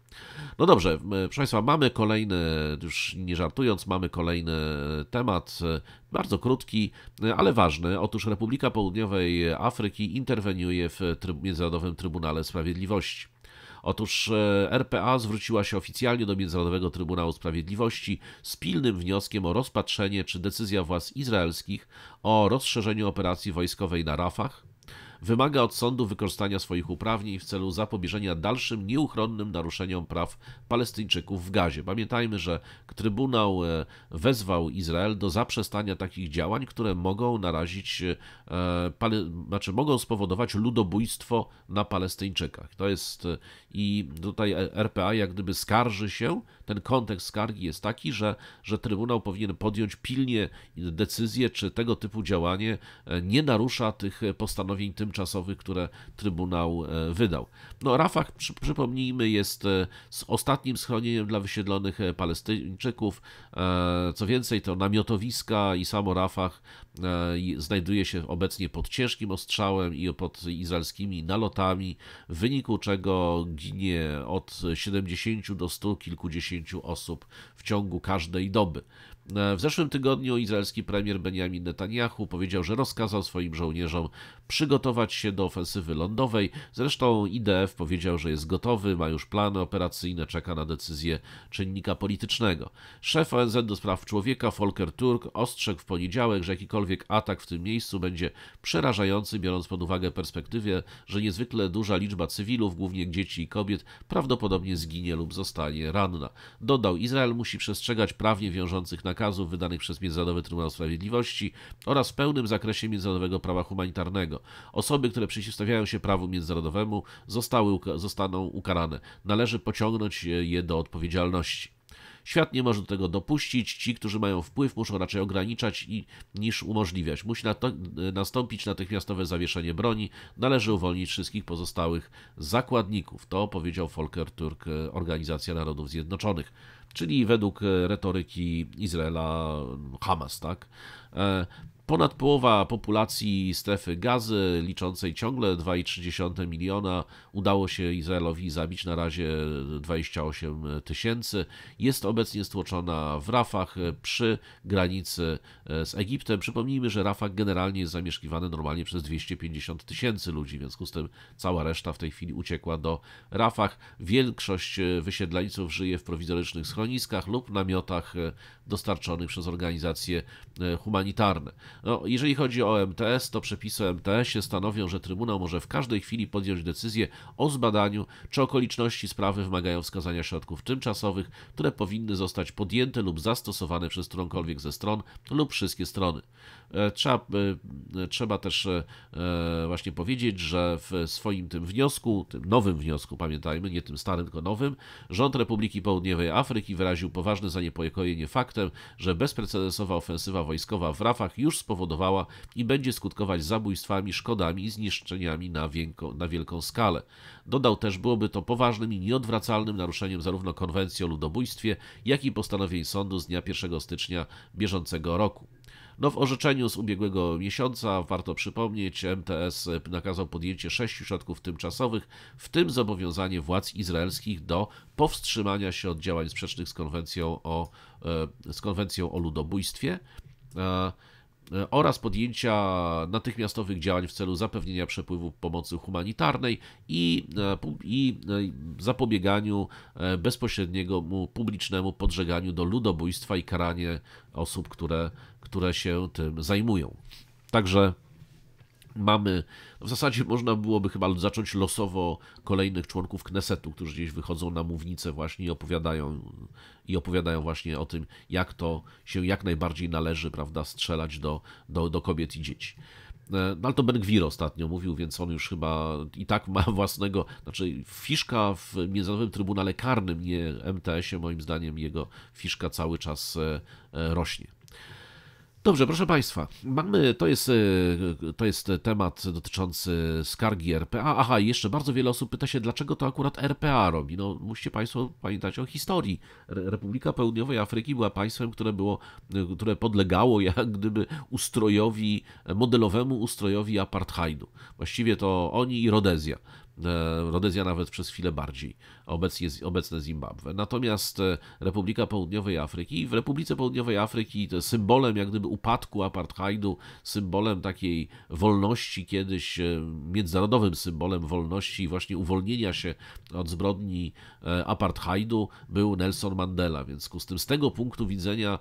No dobrze, proszę Państwa, mamy kolejny, już nie żartując, mamy kolejny temat, bardzo krótki, ale ważny. Otóż Republika Południowej Afryki interweniuje w tryb, Międzynarodowym Trybunale Sprawiedliwości. Otóż e, RPA zwróciła się oficjalnie do Międzynarodowego Trybunału Sprawiedliwości z pilnym wnioskiem o rozpatrzenie, czy decyzja władz izraelskich o rozszerzeniu operacji wojskowej na Rafach wymaga od sądu wykorzystania swoich uprawnień w celu zapobieżenia dalszym nieuchronnym naruszeniom praw Palestyńczyków w Gazie. Pamiętajmy, że Trybunał e, wezwał Izrael do zaprzestania takich działań, które mogą narazić, e, znaczy mogą spowodować ludobójstwo na Palestyńczykach. To jest i tutaj RPA jak gdyby skarży się. Ten kontekst skargi jest taki, że, że Trybunał powinien podjąć pilnie decyzję, czy tego typu działanie e, nie narusza tych postanowień tymczasowych, które Trybunał e, wydał. No Rafah, przy, przypomnijmy, jest e, z ostatnim schronieniem dla wysiedlonych Palestyńczyków. Co więcej, to namiotowiska i samo Rafah znajduje się obecnie pod ciężkim ostrzałem i pod izraelskimi nalotami, w wyniku czego ginie od 70 do 100 kilkudziesięciu osób w ciągu każdej doby. E, w zeszłym tygodniu izraelski premier Benjamin Netanyahu powiedział, że rozkazał swoim żołnierzom przygotować się do ofensywy lądowej. Zresztą IDF powiedział, że jest gotowy, ma już plany operacyjne, czeka na decyzję czynnika politycznego. Szef ONZ do spraw człowieka Volker Turk ostrzegł w poniedziałek, że jakikolwiek atak w tym miejscu będzie przerażający, biorąc pod uwagę perspektywę, że niezwykle duża liczba cywilów, głównie dzieci i kobiet, prawdopodobnie zginie lub zostanie ranna. Dodał, Izrael musi przestrzegać prawnie wiążących na nakazów wydanych przez Międzynarodowy Trybunał Sprawiedliwości oraz w pełnym zakresie międzynarodowego prawa humanitarnego. Osoby, które przeciwstawiają się prawu międzynarodowemu, zostały, zostaną ukarane. Należy pociągnąć je do odpowiedzialności. Świat nie może do tego dopuścić. Ci, którzy mają wpływ, muszą raczej ograniczać i, niż umożliwiać. Musi e, nastąpić natychmiastowe zawieszenie broni. Należy uwolnić wszystkich pozostałych zakładników. To powiedział Volker Turk, e, Organizacja Narodów Zjednoczonych czyli według e, retoryki Izraela Hamas, tak? Ponad połowa populacji strefy gazy, liczącej ciągle 2,3 miliona, udało się Izraelowi zabić na razie 28 tysięcy. Jest obecnie stłoczona w Rafach przy granicy e, z Egiptem. Przypomnijmy, że Rafach generalnie jest zamieszkiwany normalnie przez 250 tysięcy ludzi, w związku z tym cała reszta w tej chwili uciekła do Rafach. Większość e, wysiedlańców żyje w prowizorycznych schroniskach lub namiotach e, dostarczonych przez organizacje humanitarne. No, jeżeli chodzi o MTS, to przepisy MTS-ie stanowią, że Trybunał może w każdej chwili podjąć decyzję o zbadaniu, czy okoliczności sprawy wymagają wskazania środków tymczasowych, które powinny zostać podjęte lub zastosowane przez którąkolwiek ze stron lub wszystkie strony. E, trzeba, e, trzeba też e, właśnie powiedzieć, że w swoim tym wniosku, tym nowym wniosku, pamiętajmy, nie tym starym, tylko nowym, rząd Republiki Południowej Afryki wyraził poważne zaniepokojenie faktem, że bezprecedensowa ofensywa wojskowa w Rafach już spowodowała i będzie skutkować zabójstwami, szkodami i zniszczeniami na, na wielką skalę. Dodał też, byłoby to poważnym i nieodwracalnym naruszeniem zarówno konwencji o ludobójstwie, jak i postanowień sądu z dnia 1 stycznia bieżącego roku. No w orzeczeniu z ubiegłego miesiąca, warto przypomnieć, MTS nakazał podjęcie sześciu środków tymczasowych, w tym zobowiązanie władz izraelskich do powstrzymania się od działań sprzecznych z konwencją o, e, z konwencją o ludobójstwie. E, E, oraz podjęcia natychmiastowych działań w celu zapewnienia przepływu pomocy humanitarnej i, e, i e, zapobieganiu bezpośredniemu publicznemu podżeganiu do ludobójstwa i karanie osób, które, które się tym zajmują. Także Mamy, no w zasadzie można byłoby chyba zacząć losowo kolejnych członków Knesetu, którzy gdzieś wychodzą na mównicę właśnie i opowiadają, i opowiadają właśnie o tym, jak to się jak najbardziej należy, prawda, strzelać do, do, do kobiet i dzieci. E, no ale to Ben Gwir ostatnio mówił, więc on już chyba i tak ma własnego, znaczy fiszka w Międzynarodowym Trybunale Karnym, nie MTS-ie, moim zdaniem jego fiszka cały czas e, e, rośnie. Dobrze, proszę Państwa, mamy, to jest, e, to jest temat dotyczący skargi RPA. Aha, i jeszcze bardzo wiele osób pyta się, dlaczego to akurat RPA robi. No, musicie Państwo pamiętać o historii. Republika Południowej Afryki była państwem, które, było, e, które podlegało jak gdyby ustrojowi, modelowemu ustrojowi apartheidu. Właściwie to oni i Rodezja E, Rodezja nawet przez chwilę bardziej, obecnie, obecne Zimbabwe. Natomiast e, Republika Południowej Afryki, w Republice Południowej Afryki symbolem jak gdyby upadku apartheidu, symbolem takiej wolności kiedyś, e, międzynarodowym symbolem wolności i właśnie uwolnienia się od zbrodni apartheidu był Nelson Mandela. W związku z tym z tego punktu widzenia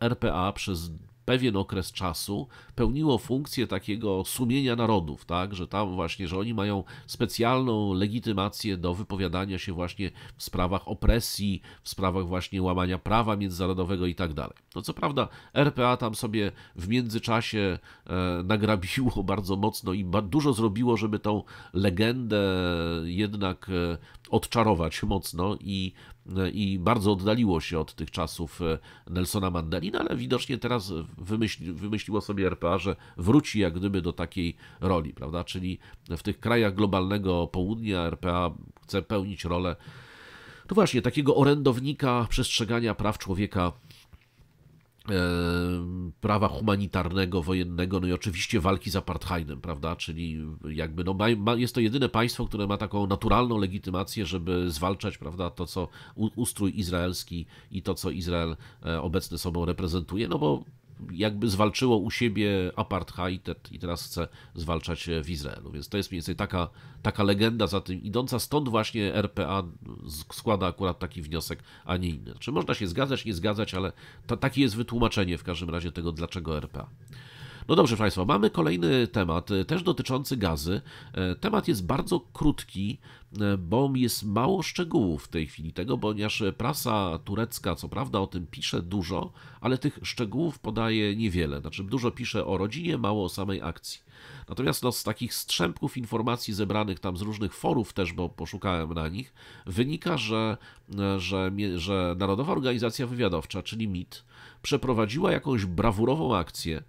RPA przez pewien okres czasu pełniło funkcję takiego sumienia narodów, tak, że tam właśnie, że oni mają specjalną legitymację do wypowiadania się właśnie w sprawach opresji, w sprawach właśnie łamania prawa międzynarodowego i tak dalej. No co prawda RPA tam sobie w międzyczasie e, nagrabiło bardzo mocno i dużo zrobiło, żeby tą legendę jednak e, odczarować mocno i E, i bardzo oddaliło się od tych czasów e, Nelsona Mandela, ale widocznie teraz wymyśli, wymyśliło sobie RPA, że wróci jak gdyby do takiej roli, prawda? Czyli w tych krajach globalnego południa RPA chce pełnić rolę to no właśnie, takiego orędownika przestrzegania praw człowieka E, prawa humanitarnego, wojennego, no i oczywiście walki z apartheidem, prawda? Czyli jakby no, ma, jest to jedyne państwo, które ma taką naturalną legitymację, żeby zwalczać, prawda, to co ustrój izraelski i to co Izrael e, obecny sobą reprezentuje, no bo jakby zwalczyło u siebie apartheid i teraz chce zwalczać w Izraelu. Więc to jest mniej więcej taka, taka legenda za tym idąca. Stąd właśnie RPA składa akurat taki wniosek, a nie inny. Czy można się zgadzać, nie zgadzać, ale to, takie jest wytłumaczenie w każdym razie tego, dlaczego RPA. No dobrze, Państwo, mamy kolejny temat, też dotyczący gazy. E, temat jest bardzo krótki, E, bo jest mało szczegółów w tej chwili tego, ponieważ prasa turecka, co prawda, o tym pisze dużo, ale tych szczegółów podaje niewiele. Znaczy, dużo pisze o rodzinie, mało o samej akcji. Natomiast no, z takich strzępków informacji zebranych tam z różnych forów też, bo poszukałem na nich, wynika, że, e, że, że Narodowa Organizacja Wywiadowcza, czyli MIT, przeprowadziła jakąś brawurową akcję,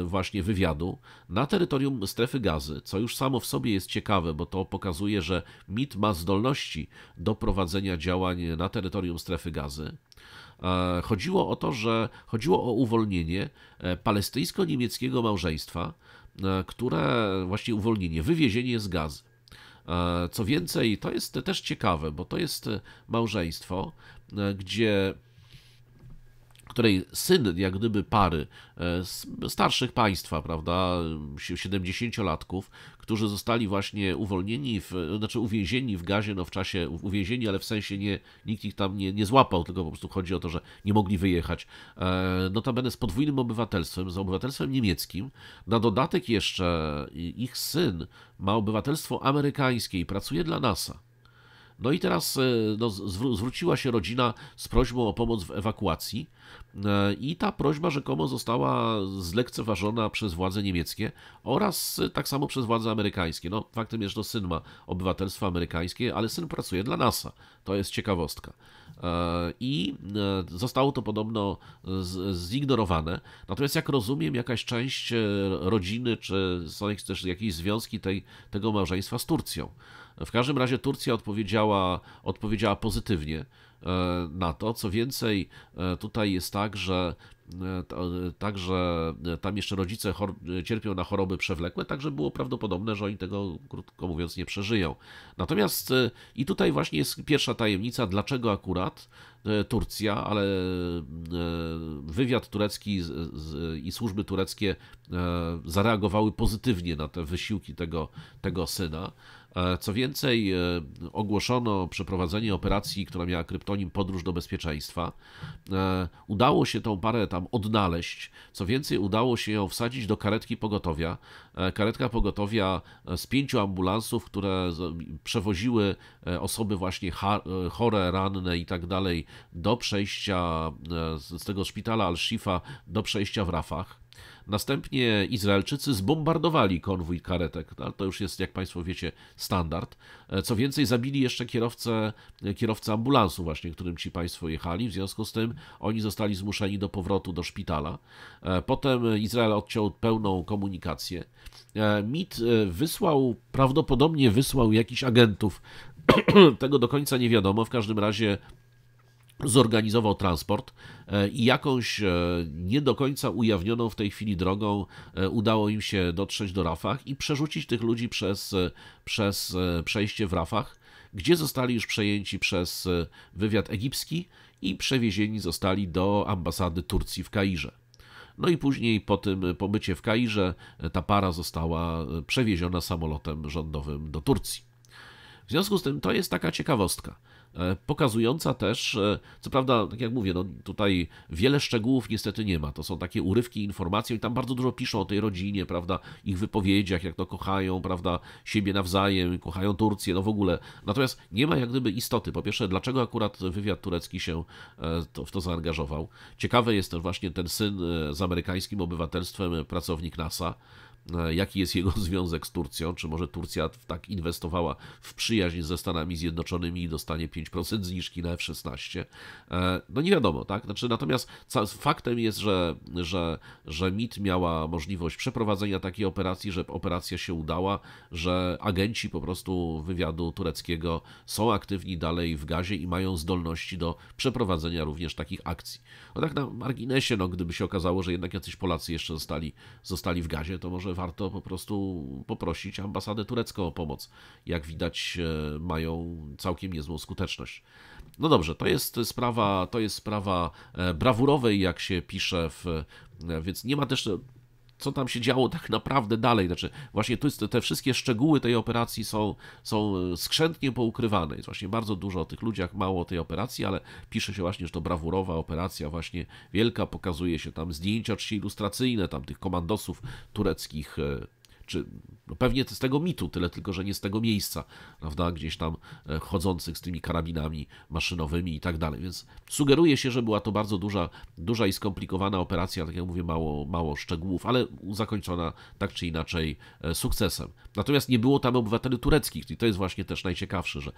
E, właśnie wywiadu na terytorium strefy gazy, co już samo w sobie jest ciekawe, bo to pokazuje, że MIT ma zdolności do prowadzenia działań na terytorium strefy gazy. E, chodziło o to, że chodziło o uwolnienie e, palestyńsko-niemieckiego małżeństwa, które właśnie uwolnienie, wywiezienie z gazy. Co więcej, to jest też ciekawe, bo to jest małżeństwo, gdzie której syn jak gdyby pary e, starszych państwa, prawda, 70-latków, którzy zostali właśnie uwolnieni, w, znaczy uwięzieni w gazie, no w czasie uwięzieni, ale w sensie nie, nikt ich tam nie, nie złapał, tylko po prostu chodzi o to, że nie mogli wyjechać. E, notabene z podwójnym obywatelstwem, z obywatelstwem niemieckim. Na dodatek jeszcze ich syn ma obywatelstwo amerykańskie i pracuje dla NASA. No i teraz e, no, zwróciła się rodzina z prośbą o pomoc w ewakuacji e, i ta prośba rzekomo została zlekceważona przez władze niemieckie oraz e, tak samo przez władze amerykańskie. No faktem jest, że syn ma obywatelstwo amerykańskie, ale syn pracuje dla NASA. To jest ciekawostka. I zostało to podobno zignorowane. Natomiast jak rozumiem, jakaś część rodziny, czy są też jakieś związki tej, tego małżeństwa z Turcją. W każdym razie Turcja odpowiedziała, odpowiedziała pozytywnie e, na to. Co więcej, e, tutaj jest tak, że e, także tam jeszcze rodzice cierpią na choroby przewlekłe, także było prawdopodobne, że oni tego, krótko mówiąc, nie przeżyją. Natomiast i tutaj właśnie jest pierwsza tajemnica, dlaczego akurat Turcja, ale wywiad turecki i służby tureckie zareagowały pozytywnie na te wysiłki tego, tego syna. E, co więcej, e, ogłoszono przeprowadzenie operacji, która miała kryptonim Podróż do Bezpieczeństwa. E, udało się tą parę tam odnaleźć. Co więcej, udało się ją wsadzić do karetki pogotowia. Karetka pogotowia z pięciu ambulansów, które przewoziły osoby właśnie chore, ranne i tak dalej do przejścia z tego szpitala Al-Shifa do przejścia w Rafach. Następnie Izraelczycy zbombardowali konwój karetek, no, to już jest, jak Państwo wiecie, standard. E, co więcej, zabili jeszcze kierowcę, e, kierowcę ambulansu właśnie, którym ci Państwo jechali, w związku z tym oni zostali zmuszeni do powrotu do szpitala. E, potem Izrael odciął pełną komunikację. MIT wysłał, prawdopodobnie wysłał jakichś agentów, tego do końca nie wiadomo, w każdym razie zorganizował transport e, i jakąś e, nie do końca ujawnioną w tej chwili drogą e, udało im się dotrzeć do Rafach i przerzucić tych ludzi przez, przez przejście w Rafach, gdzie zostali już przejęci przez wywiad egipski i przewiezieni zostali do ambasady Turcji w Kairze. No i później po tym pobycie w Kairze ta para została przewieziona samolotem rządowym do Turcji. W związku z tym to jest taka ciekawostka. E, pokazująca też, e, co prawda, tak jak mówię, no tutaj wiele szczegółów niestety nie ma. To są takie urywki informacji i tam bardzo dużo piszą o tej rodzinie, prawda, ich wypowiedziach, jak to kochają, prawda, siebie nawzajem, kochają Turcję, no w ogóle. Natomiast nie ma jak gdyby istoty. Po pierwsze, dlaczego akurat wywiad turecki się e, to, w to zaangażował. Ciekawe jest też właśnie ten syn z amerykańskim obywatelstwem, pracownik NASA, E, jaki jest jego związek z Turcją, czy może Turcja tak inwestowała w przyjaźń ze Stanami Zjednoczonymi i dostanie 5% zniżki na F-16. E, no nie wiadomo, tak? Znaczy, natomiast faktem jest, że, że, że MIT miała możliwość przeprowadzenia takiej operacji, że operacja się udała, że agenci po prostu wywiadu tureckiego są aktywni dalej w gazie i mają zdolności do przeprowadzenia również takich akcji. No tak na marginesie, no gdyby się okazało, że jednak jacyś Polacy jeszcze zostali, zostali w gazie, to może może warto po prostu poprosić ambasadę turecką o pomoc. Jak widać, e, mają całkiem niezłą skuteczność. No dobrze, to jest sprawa, to jest sprawa e, brawurowej, jak się pisze, w, e, więc nie ma też co tam się działo tak naprawdę dalej. Znaczy, właśnie tu jest, te wszystkie szczegóły tej operacji są, są e, skrzętnie poukrywane. Jest właśnie bardzo dużo o tych ludziach, mało o tej operacji, ale pisze się właśnie, że to brawurowa operacja, właśnie wielka, pokazuje się tam zdjęcia czy ilustracyjne tam tych komandosów tureckich, e, czy no pewnie z tego mitu, tyle tylko, że nie z tego miejsca, prawda, gdzieś tam e, chodzących z tymi karabinami maszynowymi i tak dalej. Więc sugeruje się, że była to bardzo duża, duża i skomplikowana operacja, tak jak mówię, mało, mało szczegółów, ale zakończona tak czy inaczej e, sukcesem. Natomiast nie było tam obywateli tureckich i to jest właśnie też najciekawsze, że,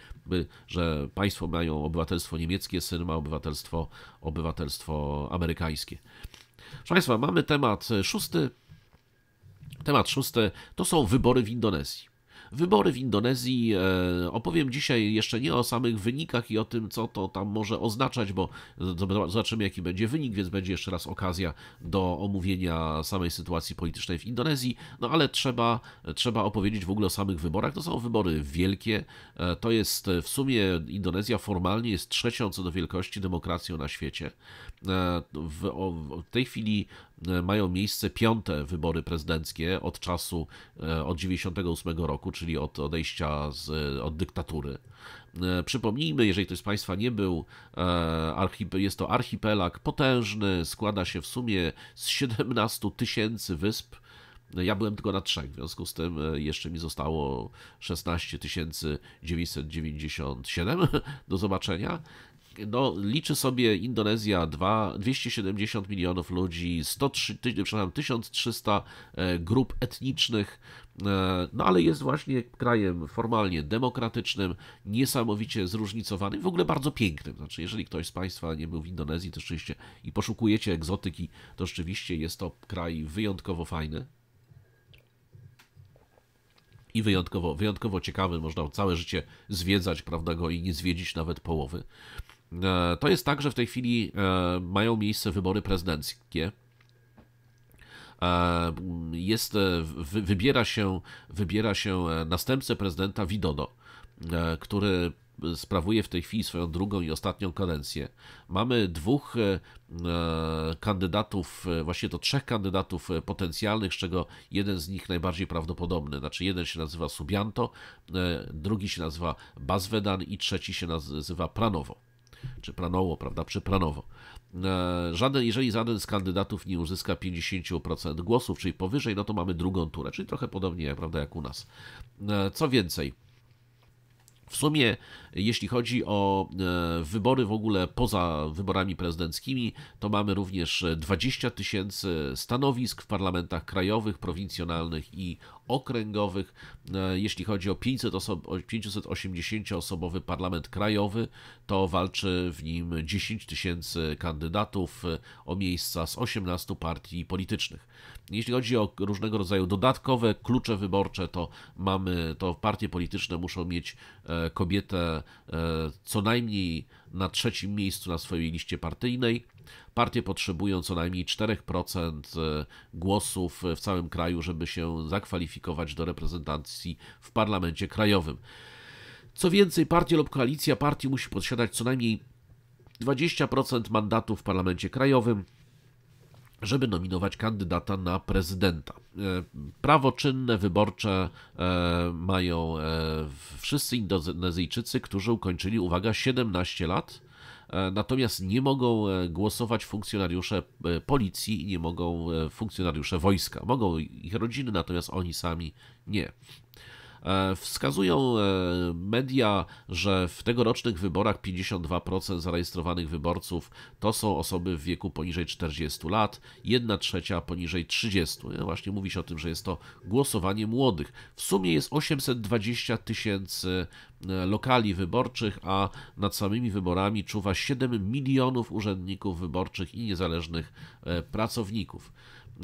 że państwo mają obywatelstwo niemieckie, syn ma obywatelstwo, obywatelstwo amerykańskie. Proszę Państwa, mamy temat szósty. Temat szósty to są wybory w Indonezji. Wybory w Indonezji e, opowiem dzisiaj jeszcze nie o samych wynikach i o tym, co to tam może oznaczać, bo zobaczymy, jaki będzie wynik, więc będzie jeszcze raz okazja do omówienia samej sytuacji politycznej w Indonezji. No ale trzeba, trzeba opowiedzieć w ogóle o samych wyborach. To są wybory wielkie. E, to jest w sumie Indonezja formalnie jest trzecią co do wielkości demokracją na świecie. E, w, w tej chwili e, mają miejsce piąte wybory prezydenckie od czasu e, od 98 roku, czyli od odejścia z, od dyktatury. Przypomnijmy, jeżeli ktoś z Państwa nie był, jest to archipelag potężny, składa się w sumie z 17 tysięcy wysp. Ja byłem tylko na trzech, w związku z tym jeszcze mi zostało 16 997 do zobaczenia no, liczy sobie Indonezja 2, 270 milionów ludzi, 103, ty, przepraszam, 1300 e, grup etnicznych, e, no ale jest właśnie krajem formalnie demokratycznym, niesamowicie zróżnicowanym, w ogóle bardzo pięknym. Znaczy, jeżeli ktoś z Państwa nie był w Indonezji, to rzeczywiście i poszukujecie egzotyki, to rzeczywiście jest to kraj wyjątkowo fajny i wyjątkowo, wyjątkowo ciekawy, można całe życie zwiedzać, prawda, go i nie zwiedzić nawet połowy. E, to jest tak, że w tej chwili e, mają miejsce wybory prezydenckie. E, jest, wybiera, się, wybiera się następcę prezydenta Widodo, który sprawuje w tej chwili swoją drugą i ostatnią kadencję. Mamy dwóch kandydatów, właśnie to trzech kandydatów potencjalnych, z czego jeden z nich najbardziej prawdopodobny. Znaczy jeden się nazywa Subianto, drugi się nazywa Bazvedan i trzeci się nazywa Pranowo czy Pranoło, prawda, czy Pranowo. E, żaden, jeżeli żaden z kandydatów nie uzyska 50% głosów, czyli powyżej, no to mamy drugą turę, czyli trochę podobnie, prawda, jak u nas. E, co więcej, w sumie jeśli chodzi o e, wybory w ogóle poza wyborami prezydenckimi, to mamy również 20 tysięcy stanowisk w parlamentach krajowych, prowincjonalnych i okręgowych. E, jeśli chodzi o 500 osob 580-osobowy parlament krajowy, to walczy w nim 10 tysięcy kandydatów o miejsca z 18 partii politycznych. Jeśli chodzi o różnego rodzaju dodatkowe klucze wyborcze, to mamy to partie polityczne muszą mieć e, kobietę E, co najmniej na trzecim miejscu na swojej liście partyjnej. Partie potrzebują co najmniej 4% e, głosów w całym kraju, żeby się zakwalifikować do reprezentacji w parlamencie krajowym. Co więcej, partie lub koalicja partii musi posiadać co najmniej 20% mandatów w parlamencie krajowym, żeby nominować kandydata na prezydenta. E, prawo czynne wyborcze e, mają e, wszyscy Indonezyjczycy, którzy ukończyli, uwaga, 17 lat, natomiast nie mogą głosować funkcjonariusze policji i nie mogą funkcjonariusze wojska. Mogą ich rodziny, natomiast oni sami nie. E, wskazują e, media, że w tegorocznych wyborach 52% zarejestrowanych wyborców to są osoby w wieku poniżej 40 lat, 1 trzecia poniżej 30. E, właśnie mówi się o tym, że jest to głosowanie młodych. W sumie jest 820 tysięcy lokali wyborczych, a nad samymi wyborami czuwa 7 milionów urzędników wyborczych i niezależnych pracowników.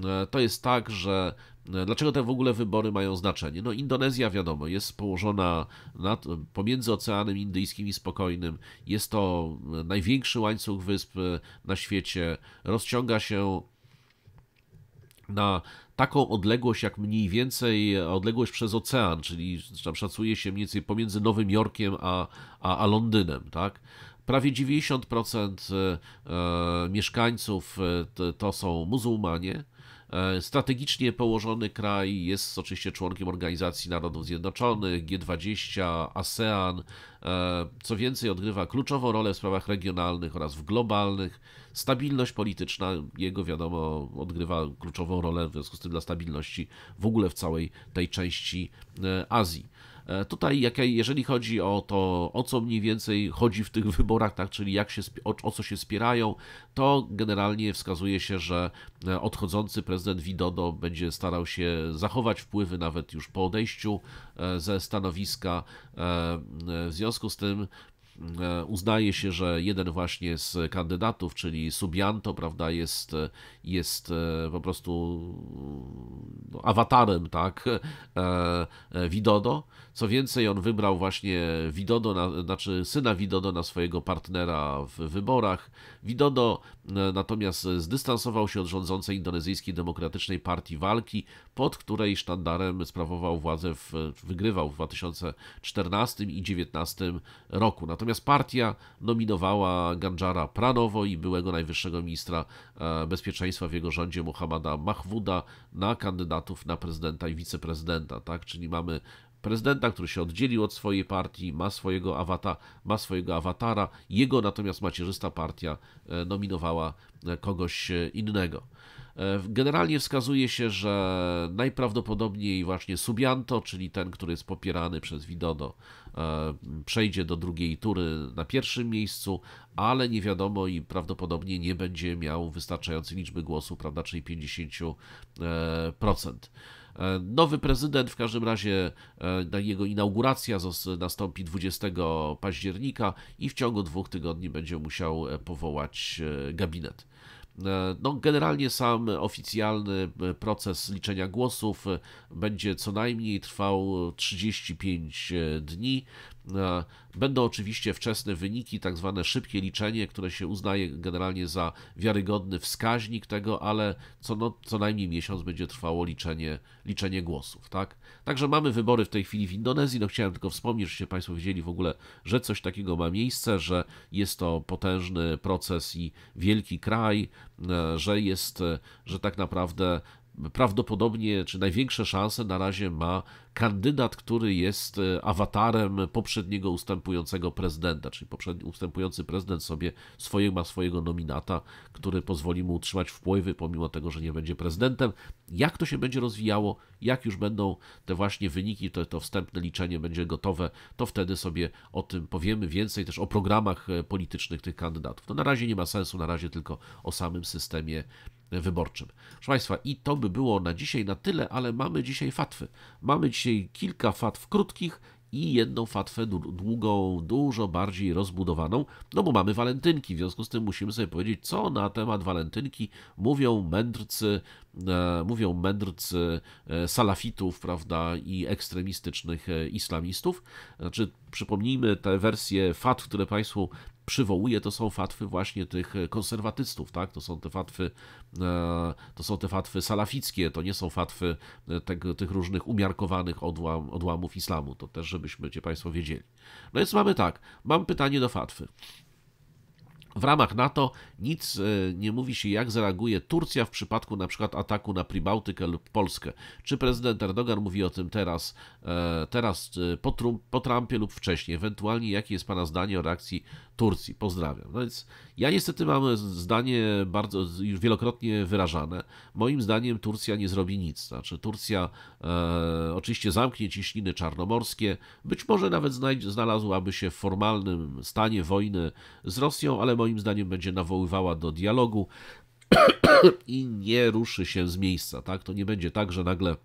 E, to jest tak, że e, Dlaczego te w ogóle wybory mają znaczenie? No, Indonezja, wiadomo, jest położona nad, pomiędzy Oceanem Indyjskim i Spokojnym. Jest to e, największy łańcuch wysp na świecie. Rozciąga się na taką odległość, jak mniej więcej odległość przez ocean, czyli szacuje się mniej więcej pomiędzy Nowym Jorkiem a, a, a Londynem, tak? Prawie 90% mieszkańców to są muzułmanie, E, strategicznie położony kraj jest oczywiście członkiem Organizacji Narodów Zjednoczonych, G20, ASEAN. E, co więcej, odgrywa kluczową rolę w sprawach regionalnych oraz w globalnych. Stabilność polityczna jego, wiadomo, odgrywa kluczową rolę w związku z tym dla stabilności w ogóle w całej tej części e, Azji. E, tutaj, jeżeli chodzi o to, o co mniej więcej chodzi w tych wyborach, tak, czyli jak się, o, o co się spierają, to generalnie wskazuje się, że e, odchodzący prezydent Widodo będzie starał się zachować wpływy nawet już po odejściu e, ze stanowiska. W związku z tym E, uznaje się, że jeden właśnie z kandydatów, czyli Subianto, prawda, jest, jest e, po prostu no, awatarem, tak, e, Widodo. Co więcej, on wybrał właśnie Widodo, znaczy syna Widodo na swojego partnera w wyborach. Widodo natomiast zdystansował się od rządzącej indonezyjskiej demokratycznej partii walki, pod której sztandarem sprawował władzę, w, wygrywał w 2014 i 2019 roku. Natomiast Natomiast partia nominowała Ganjara Pranowo i byłego najwyższego ministra e, bezpieczeństwa w jego rządzie Muhammada Mahwuda na kandydatów na prezydenta i wiceprezydenta. Tak? Czyli mamy prezydenta, który się oddzielił od swojej partii, ma swojego, awata, ma swojego awatara, jego natomiast macierzysta partia e, nominowała e, kogoś innego. Generalnie wskazuje się, że najprawdopodobniej właśnie Subianto, czyli ten, który jest popierany przez Widodo, E, przejdzie do drugiej tury na pierwszym miejscu, ale nie wiadomo i prawdopodobnie nie będzie miał wystarczającej liczby głosów, prawda, czyli 50%. E, e, nowy prezydent, w każdym razie jego inauguracja nastąpi 20 października i w ciągu dwóch tygodni będzie musiał powołać gabinet. E, no, generalnie sam oficjalny e, proces liczenia głosów e, będzie co najmniej trwał 35 dni. E, będą oczywiście wczesne wyniki, tak zwane szybkie liczenie, które się uznaje generalnie za wiarygodny wskaźnik tego, ale co, no, co najmniej miesiąc będzie trwało liczenie, liczenie głosów. Tak? Także mamy wybory w tej chwili w Indonezji. No chciałem tylko wspomnieć, żeście Państwo wiedzieli w ogóle, że coś takiego ma miejsce, że jest to potężny proces i wielki kraj, e, że jest, e, że tak naprawdę prawdopodobnie, czy największe szanse na razie ma kandydat, który jest e, awatarem poprzedniego ustępującego prezydenta, czyli poprzedni, ustępujący prezydent sobie swoje, ma swojego nominata, który pozwoli mu utrzymać wpływy, pomimo tego, że nie będzie prezydentem. Jak to się będzie rozwijało, jak już będą te właśnie wyniki, to, to wstępne liczenie będzie gotowe, to wtedy sobie o tym powiemy więcej, też o programach e, politycznych tych kandydatów. To na razie nie ma sensu, na razie tylko o samym systemie wyborczym. Proszę Państwa, i to by było na dzisiaj na tyle, ale mamy dzisiaj fatwy. Mamy dzisiaj kilka fatw krótkich i jedną fatwę długą, dużo bardziej rozbudowaną, no bo mamy walentynki, w związku z tym musimy sobie powiedzieć, co na temat walentynki mówią mędrcy, e, mówią mędrcy e, salafitów, prawda, i ekstremistycznych e, islamistów. Znaczy, przypomnijmy te wersje fatw, które Państwu przywołuje, to są fatwy właśnie tych e, konserwatystów, tak? To są te fatwy, e, to są te fatwy salafickie, to nie są fatwy e, tych różnych umiarkowanych odłam, odłamów islamu. To też, żebyśmy cię Państwo wiedzieli. No więc mamy tak, mam pytanie do fatwy. W ramach NATO nic nie mówi się, jak zareaguje Turcja w przypadku na przykład ataku na Pribałtykę lub Polskę. Czy prezydent Erdogan mówi o tym teraz, teraz po, Trump, po Trumpie lub wcześniej? Ewentualnie jakie jest Pana zdanie o reakcji Turcji. Pozdrawiam. No więc ja niestety mam zdanie bardzo już wielokrotnie wyrażane. Moim zdaniem Turcja nie zrobi nic. Znaczy Turcja e, oczywiście zamknie ciśniny czarnomorskie, być może nawet znalazłaby się w formalnym stanie wojny z Rosją, ale moim zdaniem będzie nawoływała do dialogu i nie ruszy się z miejsca. Tak? To nie będzie tak, że nagle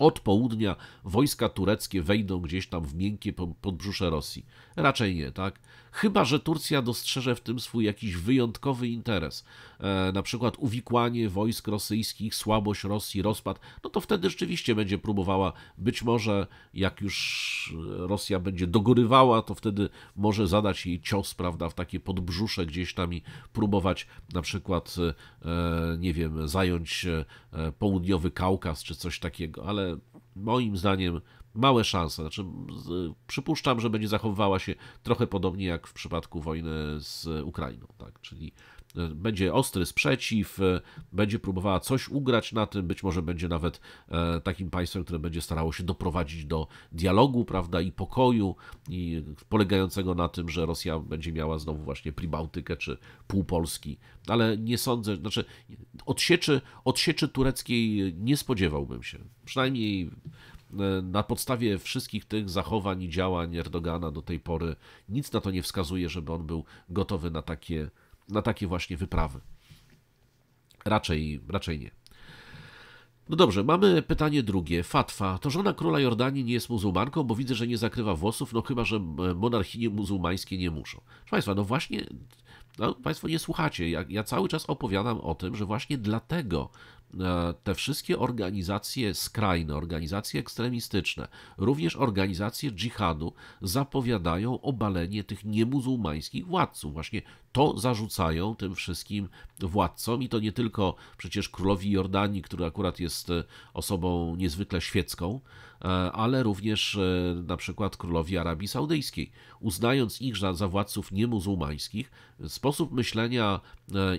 od południa wojska tureckie wejdą gdzieś tam w miękkie podbrzusze Rosji. Raczej nie, tak? Chyba, że Turcja dostrzeże w tym swój jakiś wyjątkowy interes. E, na przykład uwikłanie wojsk rosyjskich, słabość Rosji, rozpad, no to wtedy rzeczywiście będzie próbowała, być może jak już Rosja będzie dogorywała, to wtedy może zadać jej cios, prawda, w takie podbrzusze gdzieś tam i próbować na przykład, e, nie wiem, zająć e, południowy Kaukaz czy coś takiego, ale moim zdaniem małe szanse. Znaczy, przypuszczam, że będzie zachowywała się trochę podobnie jak w przypadku wojny z Ukrainą, tak? czyli E, będzie ostry sprzeciw, e, będzie próbowała coś ugrać na tym, być może będzie nawet e, takim państwem, które będzie starało się doprowadzić do dialogu, prawda, i pokoju, i polegającego na tym, że Rosja będzie miała znowu właśnie Pribałtykę czy Półpolski. Ale nie sądzę, znaczy odsieczy, odsieczy tureckiej nie spodziewałbym się. Przynajmniej na podstawie wszystkich tych zachowań i działań Erdogana do tej pory nic na to nie wskazuje, żeby on był gotowy na takie na takie właśnie wyprawy. Raczej, raczej nie. No dobrze, mamy pytanie drugie. Fatwa. To żona króla Jordanii nie jest muzułmanką, bo widzę, że nie zakrywa włosów, no chyba, że e, monarchinie muzułmańskie nie muszą. Proszę Państwa, no właśnie, no Państwo nie słuchacie. Ja, ja cały czas opowiadam o tym, że właśnie dlatego e, te wszystkie organizacje skrajne, organizacje ekstremistyczne, również organizacje dżihadu zapowiadają obalenie tych niemuzułmańskich władców. Właśnie to zarzucają tym wszystkim władcom i to nie tylko przecież królowi Jordanii, który akurat jest e, osobą niezwykle świecką, e, ale również e, na przykład królowi Arabii Saudyjskiej. Uznając ich za, za władców niemuzułmańskich, sposób myślenia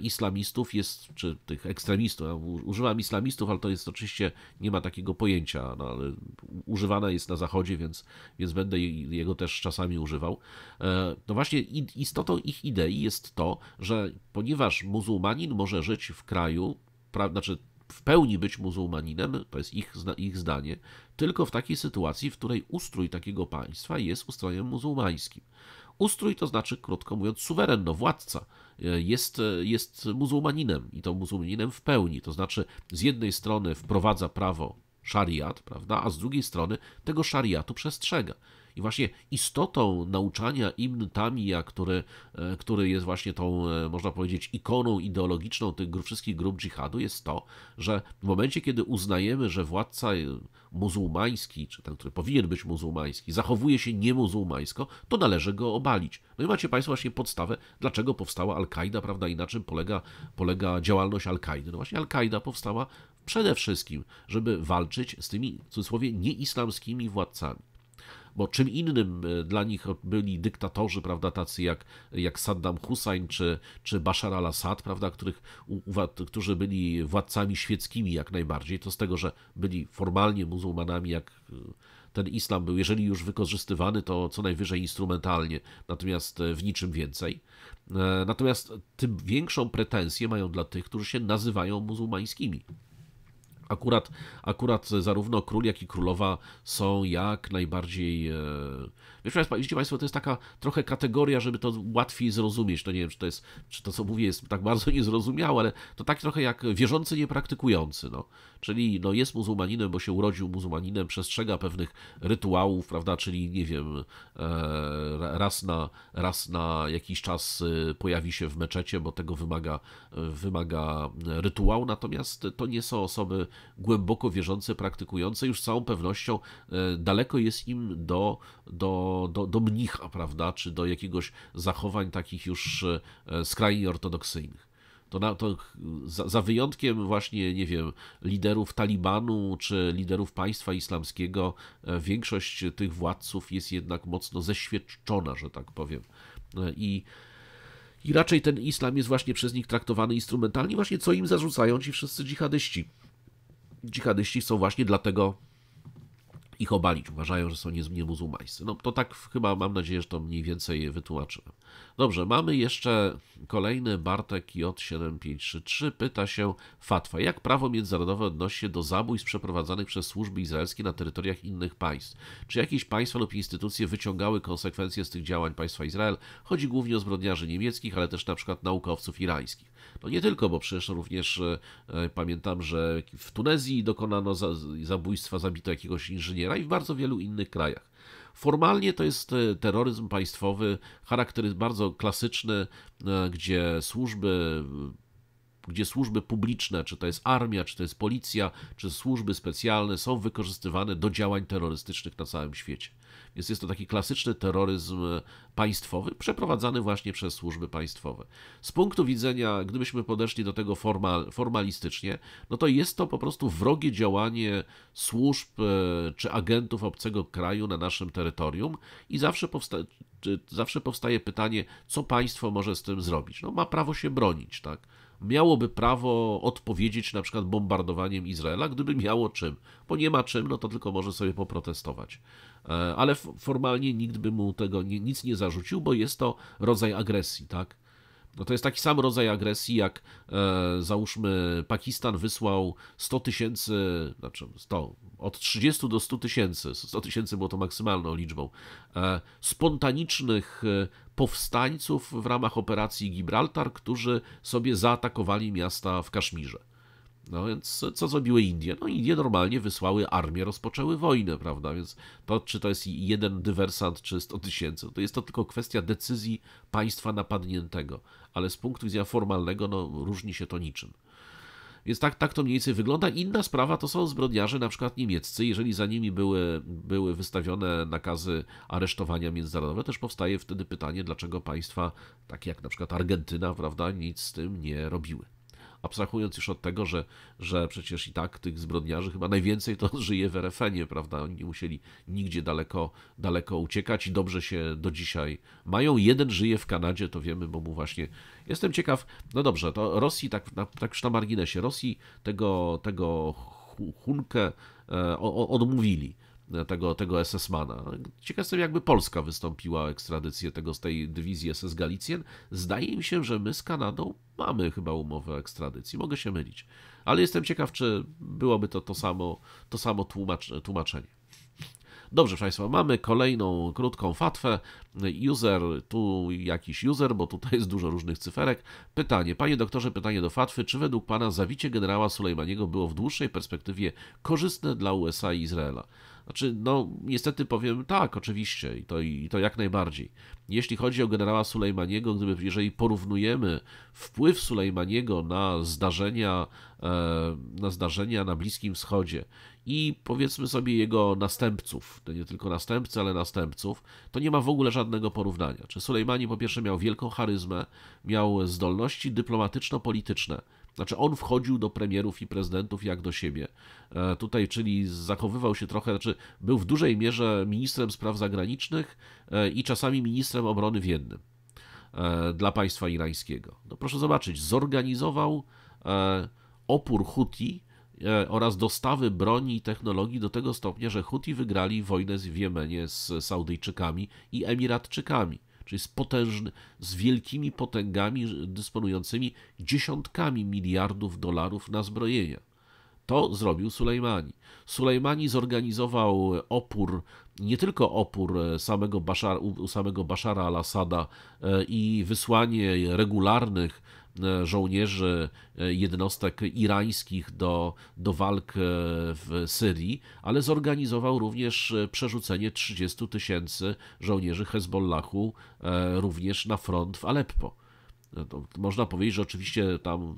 islamistów jest, czy tych ekstremistów, ja używam islamistów, ale to jest oczywiście, nie ma takiego pojęcia, no, ale używane jest na zachodzie, więc, więc będę jego też czasami używał. No właśnie istotą ich idei jest jest to, że ponieważ muzułmanin może żyć w kraju, pra, znaczy w pełni być muzułmaninem, to jest ich, ich zdanie, tylko w takiej sytuacji, w której ustrój takiego państwa jest ustrojem muzułmańskim. Ustrój to znaczy, krótko mówiąc, suwerenno, władca e, jest, e, jest muzułmaninem i to muzułmaninem w pełni. To znaczy, z jednej strony wprowadza prawo szariat, prawda, a z drugiej strony tego szariatu przestrzega. I właśnie istotą nauczania imn Tamija, który, e, który jest właśnie tą, e, można powiedzieć, ikoną ideologiczną tych wszystkich grup dżihadu, jest to, że w momencie, kiedy uznajemy, że władca e, muzułmański, czy ten, który powinien być muzułmański, zachowuje się niemuzułmańsko, to należy go obalić. No i macie Państwo właśnie podstawę, dlaczego powstała Al-Kaida, prawda, i na czym polega, polega działalność Al-Kaidy. No właśnie Al-Kaida powstała przede wszystkim, żeby walczyć z tymi, w cudzysłowie, nieislamskimi władcami bo czym innym e, dla nich byli dyktatorzy, prawda, tacy jak, jak Saddam Hussein czy, czy Bashar al-Assad, prawda, których, którzy byli władcami świeckimi jak najbardziej, to z tego, że byli formalnie muzułmanami, jak e, ten islam był, jeżeli już wykorzystywany, to co najwyżej instrumentalnie, natomiast e, w niczym więcej. Natomiast tym większą pretensję mają dla tych, którzy się nazywają muzułmańskimi. Akurat, akurat zarówno król, jak i królowa są jak najbardziej. E, wiesz, widzicie Państwo, to jest taka trochę kategoria, żeby to łatwiej zrozumieć. To no nie wiem, czy to, jest, czy to co mówię jest tak bardzo niezrozumiałe, ale to tak trochę jak wierzący niepraktykujący. No. Czyli no, jest muzułmaninem, bo się urodził muzułmaninem, przestrzega pewnych rytuałów, prawda? Czyli nie wiem, e, raz na, raz na jakiś czas e, pojawi się w meczecie, bo tego wymaga, wymaga rytuał. Natomiast to nie są osoby głęboko wierzące, praktykujące, już z całą pewnością e, daleko jest im do, do, do, do mnicha, prawda, czy do jakiegoś zachowań takich już e, e, skrajnie ortodoksyjnych. To, na, to za, za, wyjątkiem właśnie, nie wiem, liderów Talibanu czy liderów państwa islamskiego, większość tych władców jest jednak mocno zeświadczona, że tak powiem. I, I raczej ten islam jest właśnie przez nich traktowany instrumentalnie, właśnie co im zarzucają ci wszyscy dżihadyści dżihadyści są właśnie dlatego ich obalić. Uważają, że są nie muzułmańscy. No to tak chyba mam nadzieję, że to mniej więcej wytłumaczyłem. Dobrze, mamy jeszcze kolejny Bartek J7533. Pyta się Fatwa. Jak prawo międzynarodowe odnosi się do zabójstw przeprowadzanych przez służby izraelskie na terytoriach innych państw? Czy jakieś państwa lub instytucje wyciągały konsekwencje z tych działań państwa Izrael? Chodzi głównie o zbrodniarzy niemieckich, ale też na przykład naukowców irańskich. No nie tylko, bo przecież również e, e, pamiętam, że w Tunezji dokonano zabójstwa, zabito jakiegoś inżyniera i w bardzo wielu innych krajach. Formalnie to jest e, terroryzm państwowy, charakter bardzo klasyczny, gdzie służby gdzie służby publiczne, czy to jest armia, czy to jest policja, czy służby specjalne są wykorzystywane do działań terrorystycznych na całym świecie. Więc jest to taki klasyczny terroryzm e, państwowy, przeprowadzany właśnie przez służby państwowe. Z punktu widzenia, gdybyśmy podeszli do tego formal, formalistycznie, no to jest to po prostu wrogie działanie służb e, czy agentów obcego kraju na naszym terytorium i zawsze zawsze powstaje pytanie, co państwo może z tym zrobić. No, ma prawo się bronić, tak? miałoby prawo odpowiedzieć na przykład bombardowaniem Izraela, gdyby miało czym. Bo nie ma czym, no to tylko może sobie poprotestować. E, ale formalnie nikt by mu tego nic nie zarzucił, bo jest to rodzaj agresji, tak? No to jest taki sam rodzaj agresji, jak e, załóżmy Pakistan wysłał 100 tysięcy, znaczy 100, od 30 do 100 tysięcy, 100 tysięcy było to maksymalną liczbą, e, spontanicznych e, powstańców w ramach operacji Gibraltar, którzy sobie zaatakowali miasta w Kaszmirze. No więc co zrobiły Indie? No Indie normalnie wysłały armię, rozpoczęły wojnę, prawda? Więc to, czy to jest jeden dywersant, czy 100 tysięcy, to jest to tylko kwestia decyzji państwa napadniętego. Ale z punktu widzenia formalnego, no różni się to niczym. Więc tak, tak to mniej więcej wygląda. Inna sprawa to są zbrodniarze na przykład niemieccy. Jeżeli za nimi były, były wystawione nakazy aresztowania międzynarodowe, też powstaje wtedy pytanie, dlaczego państwa, takie jak na przykład Argentyna, prawda, nic z tym nie robiły abstrahując już od tego, że, że przecież i tak tych zbrodniarzy chyba najwięcej to żyje w RFN-ie, prawda? Oni nie musieli nigdzie daleko, daleko uciekać i dobrze się do dzisiaj mają. Jeden żyje w Kanadzie, to wiemy, bo mu właśnie... Jestem ciekaw, no dobrze, to Rosji, tak, na, tak już na marginesie, Rosji tego, tego Hunkę e, odmówili tego, tego SS-mana. Ciekaw jestem, jakby Polska wystąpiła ekstradycję tego z tej dywizji SS Galicjen. Zdaje mi się, że my z Kanadą mamy chyba umowę ekstradycji. Mogę się mylić. Ale jestem ciekaw, czy byłoby to to samo, to samo tłumacz, tłumaczenie. Dobrze, Państwo, mamy kolejną krótką fatwę. User, tu jakiś user, bo tutaj jest dużo różnych cyferek. Pytanie, panie doktorze, pytanie do fatwy. Czy według pana zawicie generała Sulejmaniego było w dłuższej perspektywie korzystne dla USA i Izraela? Znaczy, no niestety powiem tak, oczywiście, i to, i to jak najbardziej. Jeśli chodzi o generała Sulejmaniego, gdyby, jeżeli porównujemy wpływ Sulejmaniego na zdarzenia, e, na zdarzenia na Bliskim Wschodzie i powiedzmy sobie jego następców, nie tylko następcy, ale następców, to nie ma w ogóle żadnego porównania. Czy Sulejmani po pierwsze miał wielką charyzmę, miał zdolności dyplomatyczno-polityczne, znaczy on wchodził do premierów i prezydentów jak do siebie. E, tutaj, czyli zachowywał się trochę, znaczy był w dużej mierze ministrem spraw zagranicznych e, i czasami ministrem obrony w jednym e, dla państwa irańskiego. No proszę zobaczyć, zorganizował opór Huti oraz dostawy broni i technologii do tego stopnia, że Huti wygrali wojnę w Jemenie z Saudyjczykami i Emiratczykami czyli z potężny, z wielkimi potęgami dysponującymi dziesiątkami miliardów dolarów na zbrojenia. To zrobił Sulejmani. Sulejmani zorganizował opór, nie tylko opór e, samego Bashar, samego Bashara al-Assada e, i wysłanie regularnych E, żołnierzy e, jednostek irańskich do, do walk e, w Syrii, ale zorganizował również przerzucenie 30 tysięcy żołnierzy Hezbollahu również na front w Aleppo. No, można powiedzieć, że oczywiście tam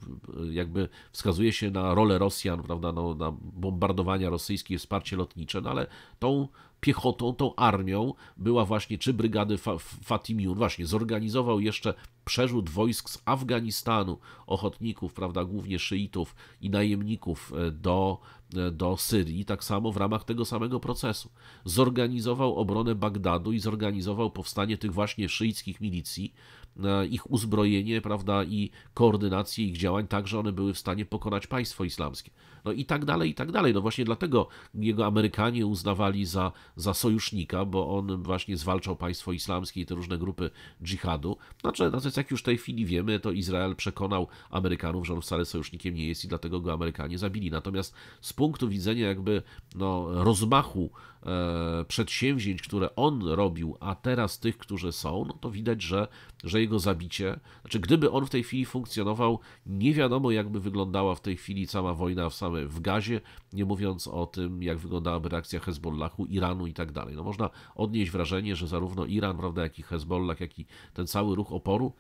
jakby wskazuje się na rolę Rosjan, prawda, no, na bombardowania rosyjskie, wsparcie lotnicze, no ale tą piechotą, tą armią była właśnie, czy brygady Fa Fatimiun, właśnie zorganizował jeszcze przerzut wojsk z Afganistanu, ochotników, prawda, głównie szyitów i najemników e, do, e, do Syrii, tak samo w ramach tego samego procesu. Zorganizował obronę Bagdadu i zorganizował powstanie tych właśnie szyickich milicji, e, ich uzbrojenie, prawda, i koordynację ich działań, tak, że one były w stanie pokonać państwo islamskie no i tak dalej, i tak dalej. No właśnie dlatego jego Amerykanie uznawali za, za sojusznika, bo on właśnie zwalczał państwo islamskie i te różne grupy dżihadu. Znaczy, co no jak już w tej chwili wiemy, to Izrael przekonał Amerykanów, że on wcale sojusznikiem nie jest i dlatego go Amerykanie zabili. Natomiast z punktu widzenia jakby no, rozmachu E, przedsięwzięć, które on robił, a teraz tych, którzy są, no to widać, że, że jego zabicie, znaczy gdyby on w tej chwili funkcjonował, nie wiadomo jakby wyglądała w tej chwili cała wojna w same w gazie, nie mówiąc o tym, jak wyglądałaby reakcja Hezbollahu, Iranu i tak dalej. No można odnieść wrażenie, że zarówno Iran, prawda, jak i Hezbollah, jak i ten cały ruch oporu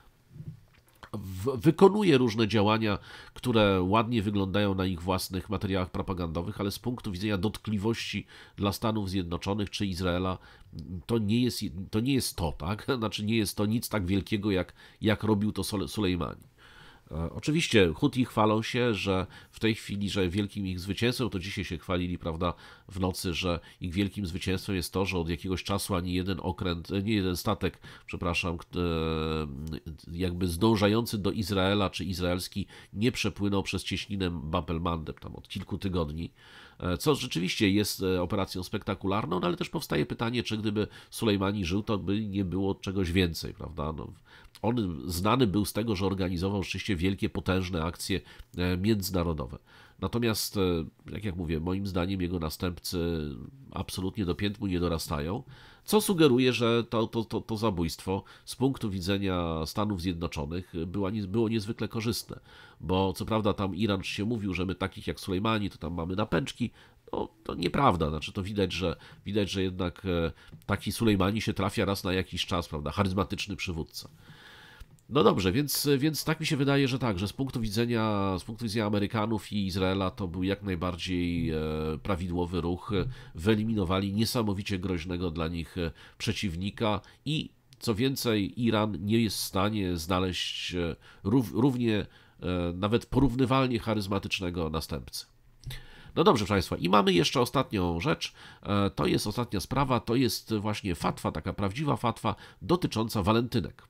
wykonuje różne działania, które ładnie wyglądają na ich własnych materiałach propagandowych, ale z punktu widzenia dotkliwości dla Stanów Zjednoczonych czy Izraela to nie jest to, nie jest to tak? Znaczy nie jest to nic tak wielkiego, jak, jak robił to Sulejmani. E, oczywiście Huti chwalą się, że w tej chwili, że wielkim ich zwycięstwem, to dzisiaj się chwalili, prawda, w nocy, że ich wielkim zwycięstwem jest to, że od jakiegoś czasu ani jeden okręt, e, nie jeden statek, przepraszam, e, jakby zdążający do Izraela czy izraelski nie przepłynął przez cieśninę Bapelmandem tam od kilku tygodni co rzeczywiście jest operacją spektakularną, no ale też powstaje pytanie, czy gdyby Sulejmani żył, to by nie było czegoś więcej, prawda? No, on znany był z tego, że organizował rzeczywiście wielkie, potężne akcje e, międzynarodowe. Natomiast, e, jak jak mówię, moim zdaniem jego następcy absolutnie do piętnu nie dorastają, co sugeruje, że to, to, to, to zabójstwo z punktu widzenia Stanów Zjednoczonych była, było niezwykle korzystne. Bo co prawda tam Iran się mówił, że my takich jak Sulejmani to tam mamy napęczki, no, to nieprawda, znaczy to widać, że widać, że jednak e, taki Sulejmani się trafia raz na jakiś czas, prawda, charyzmatyczny przywódca. No dobrze, więc, więc tak mi się wydaje, że tak, że z punktu widzenia, z punktu widzenia Amerykanów i Izraela to był jak najbardziej e, prawidłowy ruch. Wyeliminowali niesamowicie groźnego dla nich e, przeciwnika i co więcej, Iran nie jest w stanie znaleźć e, równie, nawet porównywalnie charyzmatycznego następcy. No dobrze, proszę Państwa, i mamy jeszcze ostatnią rzecz. To jest ostatnia sprawa, to jest właśnie fatwa, taka prawdziwa fatwa dotycząca walentynek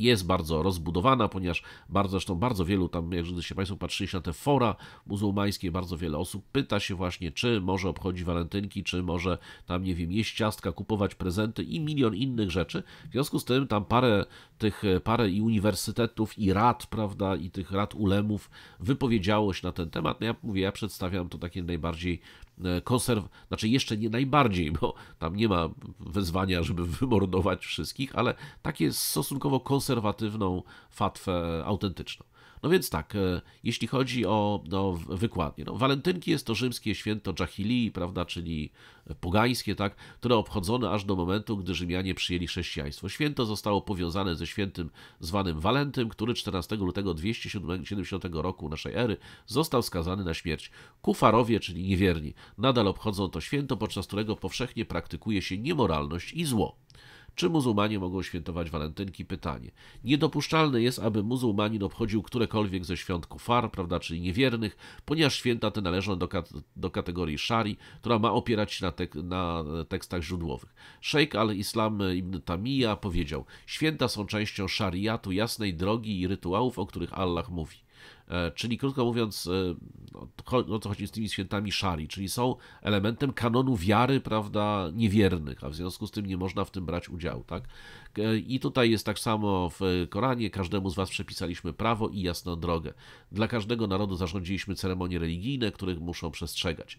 jest bardzo rozbudowana, ponieważ bardzo, zresztą bardzo wielu tam, jak się Państwo patrzyli na te fora muzułmańskie, bardzo wiele osób pyta się właśnie, czy może obchodzić walentynki, czy może tam, nie wiem, jeść ciastka, kupować prezenty i milion innych rzeczy. W związku z tym tam parę tych, parę i uniwersytetów, i rad, prawda, i tych rad ulemów wypowiedziało się na ten temat. No ja mówię, ja przedstawiam to takie najbardziej E, konserw, znaczy jeszcze nie najbardziej, bo tam nie ma wezwania, żeby wymordować wszystkich, ale takie stosunkowo konserwatywną fatwę autentyczną. No więc tak, e, jeśli chodzi o no, wykładnie, no, walentynki jest to rzymskie święto Dżahilii, prawda, czyli pogańskie, tak, które obchodzone aż do momentu, gdy Rzymianie przyjęli chrześcijaństwo. Święto zostało powiązane ze świętym zwanym Walentym, który 14 lutego 270 roku naszej ery został skazany na śmierć. Kufarowie, czyli niewierni, nadal obchodzą to święto, podczas którego powszechnie praktykuje się niemoralność i zło. Czy muzułmanie mogą świętować walentynki? Pytanie. Niedopuszczalne jest, aby muzułmanin obchodził którekolwiek ze świąt kufar, prawda, czyli niewiernych, ponieważ święta te należą do, kat do kategorii szari, która ma opierać się na, tek na tekstach źródłowych. Szejk al-Islam ibn Tamija powiedział, święta są częścią szariatu, jasnej drogi i rytuałów, o których Allah mówi. E, czyli krótko mówiąc, e, no, o co no, chodzi z tymi świętami szari, czyli są elementem kanonu wiary, prawda, niewiernych, a w związku z tym nie można w tym brać udziału, tak? E, I tutaj jest tak samo w Koranie, każdemu z was przepisaliśmy prawo i jasną drogę. Dla każdego narodu zarządziliśmy ceremonie religijne, których muszą przestrzegać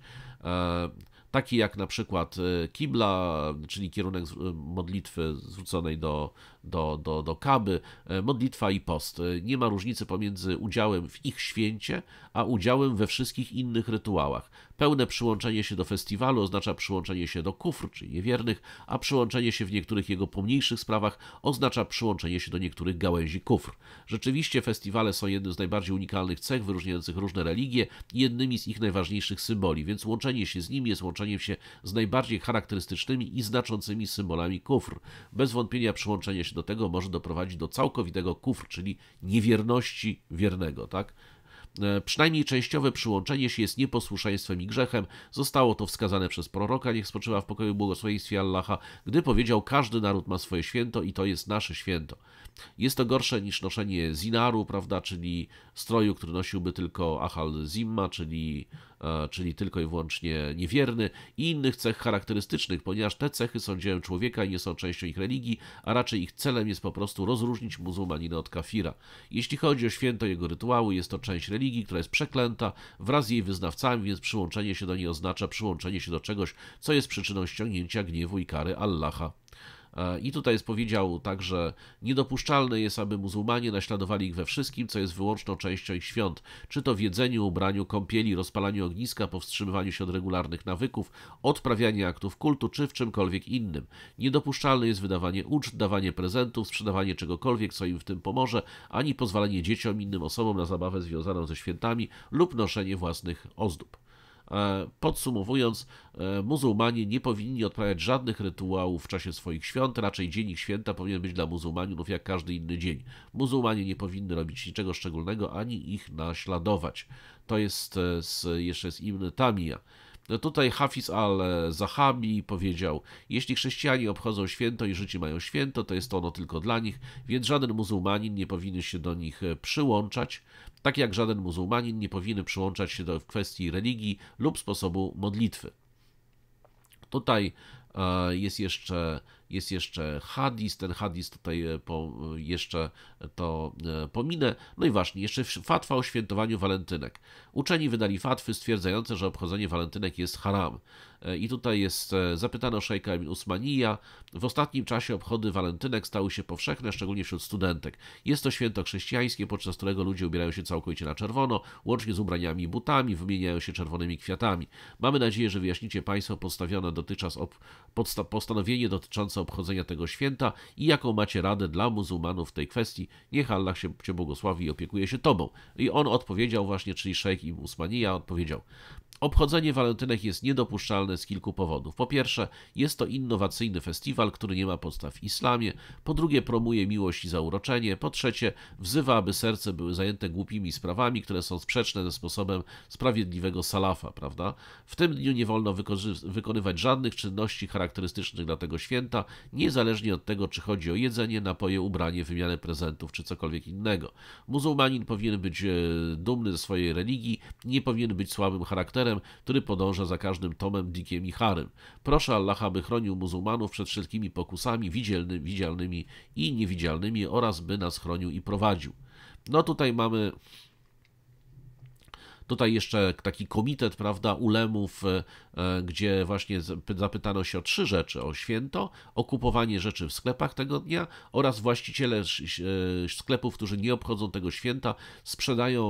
takie jak na przykład kibla, czyli kierunek modlitwy zwróconej do, do, do, do kaby, e, modlitwa i post. E, nie ma różnicy pomiędzy udziałem w ich święcie, a udziałem we wszystkich innych rytuałach. Pełne przyłączenie się do festiwalu oznacza przyłączenie się do kufr, czyli niewiernych, a przyłączenie się w niektórych jego pomniejszych sprawach oznacza przyłączenie się do niektórych gałęzi kufr. Rzeczywiście festiwale są jednym z najbardziej unikalnych cech wyróżniających różne religie, jednymi z ich najważniejszych symboli, więc łączenie się z nimi jest łączeniem się z najbardziej charakterystycznymi i znaczącymi symbolami kufr. Bez wątpienia przyłączenie się do tego, może doprowadzić do całkowitego kufr, czyli niewierności wiernego, tak? E, przynajmniej częściowe przyłączenie się jest nieposłuszeństwem i grzechem. Zostało to wskazane przez proroka, niech spoczywa w pokoju błogosławieństwie Allaha, gdy powiedział, każdy naród ma swoje święto i to jest nasze święto. Jest to gorsze niż noszenie zinaru, prawda, czyli stroju, który nosiłby tylko ahal zimma, czyli, e, czyli tylko i wyłącznie niewierny i innych cech charakterystycznych, ponieważ te cechy są dziełem człowieka i nie są częścią ich religii, a raczej ich celem jest po prostu rozróżnić muzułmanina od kafira. Jeśli chodzi o święto jego rytuału, jest to część religii, która jest przeklęta wraz z jej wyznawcami, więc przyłączenie się do niej oznacza przyłączenie się do czegoś, co jest przyczyną ściągnięcia gniewu i kary Allaha. E, I tutaj powiedział także, niedopuszczalne jest, aby muzułmanie naśladowali ich we wszystkim, co jest wyłączną częścią ich świąt, czy to w jedzeniu, ubraniu, kąpieli, rozpalaniu ogniska, powstrzymywaniu się od regularnych nawyków, odprawianiu aktów kultu, czy w czymkolwiek innym. Niedopuszczalne jest wydawanie uczt, dawanie prezentów, sprzedawanie czegokolwiek, co im w tym pomoże, ani pozwalanie dzieciom, innym osobom na zabawę związaną ze świętami lub noszenie własnych ozdób. E, podsumowując, e, muzułmanie nie powinni odprawiać żadnych rytuałów w czasie swoich świąt, raczej dzień ich święta powinien być dla muzułmanów jak każdy inny dzień. Muzułmanie nie powinny robić niczego szczególnego ani ich naśladować. To jest e, z, jeszcze z Ibn Tamija. Tutaj Hafiz al-Zahabi powiedział, jeśli chrześcijanie obchodzą święto i życie mają święto, to jest ono tylko dla nich, więc żaden muzułmanin nie powinien się do nich przyłączać tak jak żaden muzułmanin nie powinien przyłączać się do w kwestii religii lub sposobu modlitwy. Tutaj e, jest jeszcze, jest jeszcze hadis, ten hadis tutaj e, po, jeszcze to e, pominę. No i właśnie, jeszcze fatwa o świętowaniu walentynek. Uczeni wydali fatwy stwierdzające, że obchodzenie walentynek jest haram. E, I tutaj jest e, zapytano o szejka Usmanija. W ostatnim czasie obchody walentynek stały się powszechne, szczególnie wśród studentek. Jest to święto chrześcijańskie, podczas którego ludzie ubierają się całkowicie na czerwono, łącznie z ubraniami i butami, wymieniają się czerwonymi kwiatami. Mamy nadzieję, że wyjaśnicie Państwo postawione dotychczas ob... podsta... postanowienie dotyczące obchodzenia tego święta i jaką macie radę dla muzułmanów w tej kwestii. Niech Allah się Cię błogosławi i opiekuje się Tobą. I on odpowiedział właśnie, czyli szejk im Usmanija odpowiedział. Obchodzenie walentynek jest niedopuszczalne z kilku powodów. Po pierwsze, jest to innowacyjny festiwal, który nie ma podstaw w islamie. Po drugie, promuje miłość i zauroczenie. Po trzecie, wzywa, aby serce były zajęte głupimi sprawami, które są sprzeczne ze sposobem sprawiedliwego salafa, prawda? W tym dniu nie wolno wykonywać żadnych czynności charakterystycznych dla tego święta, niezależnie od tego, czy chodzi o jedzenie, napoje, ubranie, wymianę prezentów, czy cokolwiek innego. Muzułmanin powinien być e, dumny ze swojej religii, nie powinien być słabym charakterem, Harem, który podąża za każdym Tomem, Dickiem i Harem. Proszę Allaha, by chronił muzułmanów przed wszelkimi pokusami widzielny, widzialnymi i niewidzialnymi oraz by nas chronił i prowadził. No tutaj mamy Tutaj jeszcze taki komitet, prawda, ulemów, e, e, gdzie właśnie zapytano się o trzy rzeczy: o święto, okupowanie rzeczy w sklepach tego dnia oraz właściciele e, sklepów, którzy nie obchodzą tego święta, sprzedają,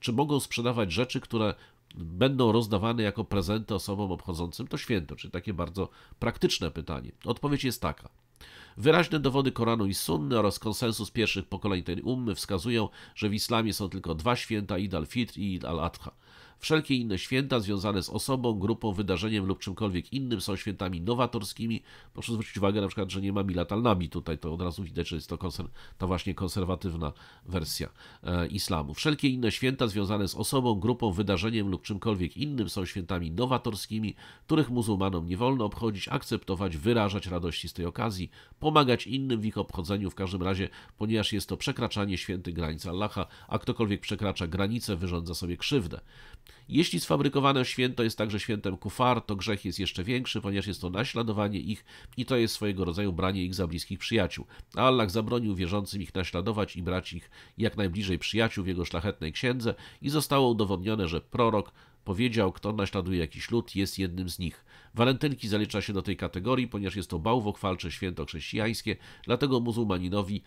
czy mogą sprzedawać rzeczy, które będą rozdawane jako prezenty osobom obchodzącym to święto? Czyli takie bardzo praktyczne pytanie. Odpowiedź jest taka. Wyraźne dowody Koranu i Sunny oraz konsensus pierwszych pokoleń tej ummy wskazują, że w islamie są tylko dwa święta Id al-Fitr i Id al-Adha. Wszelkie inne święta związane z osobą, grupą, wydarzeniem lub czymkolwiek innym są świętami nowatorskimi. Proszę zwrócić uwagę na przykład, że nie ma milatalnami tutaj, to od razu widać, że jest to konser- ta właśnie konserwatywna wersja e, islamu. Wszelkie inne święta związane z osobą, grupą, wydarzeniem lub czymkolwiek innym są świętami nowatorskimi, których muzułmanom nie wolno obchodzić, akceptować, wyrażać radości z tej okazji, pomagać innym w ich obchodzeniu w każdym razie, ponieważ jest to przekraczanie świętych granic Allaha, a ktokolwiek przekracza granice, wyrządza sobie krzywdę. Jeśli sfabrykowane święto jest także świętem kufar, to grzech jest jeszcze większy, ponieważ jest to naśladowanie ich i to jest swojego rodzaju branie ich za bliskich przyjaciół. Allah zabronił wierzącym ich naśladować i brać ich jak najbliżej przyjaciół w jego szlachetnej księdze i zostało udowodnione, że prorok powiedział, kto naśladuje jakiś lud, jest jednym z nich. Walentynki zalicza się do tej kategorii, ponieważ jest to bałwochwalcze święto chrześcijańskie, dlatego muzułmaninowi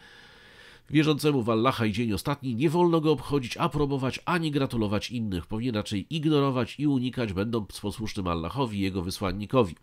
Wierzącemu w Allaha i dzień ostatni nie wolno go obchodzić, aprobować ani gratulować innych. Powinien raczej ignorować i unikać, będąc posłusznym Allahowi i jego wysłannikowi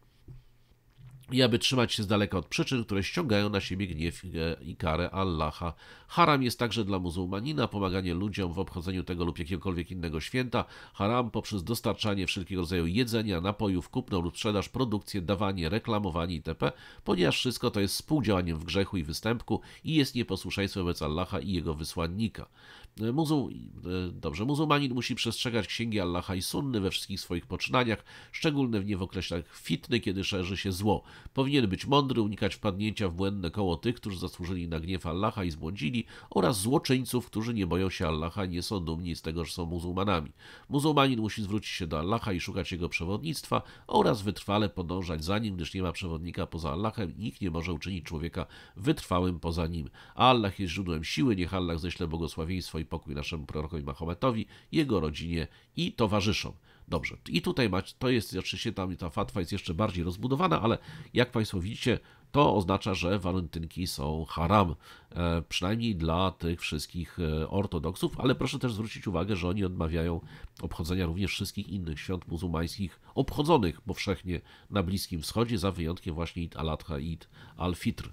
i aby trzymać się z daleka od przyczyn, które ściągają na siebie gniew i karę Allaha. Haram jest także dla muzułmanina pomaganie ludziom w obchodzeniu tego lub jakiegokolwiek innego święta. Haram poprzez dostarczanie wszelkiego rodzaju jedzenia, napojów, kupno lub sprzedaż, produkcję, dawanie, reklamowanie itp., ponieważ wszystko to jest współdziałaniem w grzechu i występku i jest nieposłuszeństwem wobec Allaha i jego wysłannika. Muzuł... Dobrze, muzułmanin musi przestrzegać księgi Allaha i sunny we wszystkich swoich poczynaniach, szczególnie w nie w określach fitny, kiedy szerzy się zło. Powinien być mądry, unikać wpadnięcia w błędne koło tych, którzy zasłużyli na gniew Allaha i zbłądzili, oraz złoczyńców, którzy nie boją się Allaha i nie są dumni z tego, że są muzułmanami. Muzułmanin musi zwrócić się do Allaha i szukać jego przewodnictwa oraz wytrwale podążać za nim, gdyż nie ma przewodnika poza Allahem i nikt nie może uczynić człowieka wytrwałym poza nim. A Allah jest źródłem siły, niech Allah ześle błogosławieństwo i pokój naszemu prorokowi Mahometowi, jego rodzinie i towarzyszom. Dobrze, i tutaj macie, to jest oczywiście znaczy tam ta fatwa jest jeszcze bardziej rozbudowana, ale jak Państwo widzicie, to oznacza, że walentynki są haram, e, przynajmniej dla tych wszystkich e, ortodoksów, ale proszę też zwrócić uwagę, że oni odmawiają obchodzenia również wszystkich innych świąt muzułmańskich obchodzonych powszechnie na Bliskim Wschodzie, za wyjątkiem właśnie id al-Adha, Eid al-Fitr.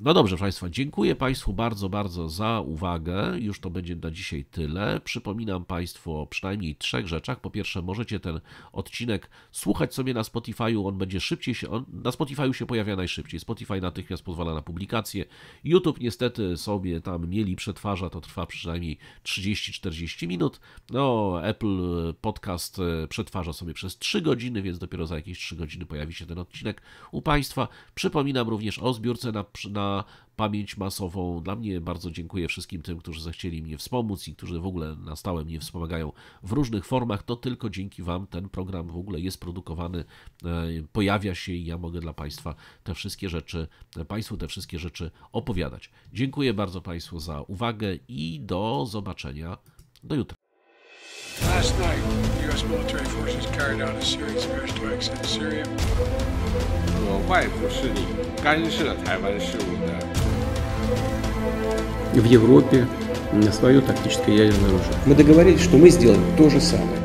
No dobrze, Państwo, dziękuję Państwu bardzo, bardzo za uwagę. Już to będzie na dzisiaj tyle. Przypominam Państwu o przynajmniej trzech rzeczach. Po pierwsze, możecie ten odcinek słuchać sobie na Spotify'u. On będzie szybciej się, on na Spotify'u się pojawia najszybciej. Spotify natychmiast pozwala na publikację. YouTube niestety sobie tam mieli przetwarza, to trwa przynajmniej 30-40 minut. No, Apple Podcast e, przetwarza sobie przez 3 godziny, więc dopiero za jakieś 3 godziny pojawi się ten odcinek u Państwa. Przypominam również o zbiórce na, na na pamięć masową. Dla mnie bardzo dziękuję wszystkim tym, którzy zechcieli mnie wspomóc i którzy w ogóle na stałe mnie wspomagają w różnych formach. To tylko dzięki Wam ten program w ogóle jest produkowany, e, pojawia się i ja mogę dla Państwa te wszystkie rzeczy, Państwu te wszystkie rzeczy opowiadać. Dziękuję bardzo Państwu za uwagę i do zobaczenia do jutra. Last night, U.S. military forces carried out a series of airstrikes in Syria. 和外部势力干涉台湾事务的。В Европе свое тактическое ядерное оружие. Мы договорились, что мы сделаем то же самое.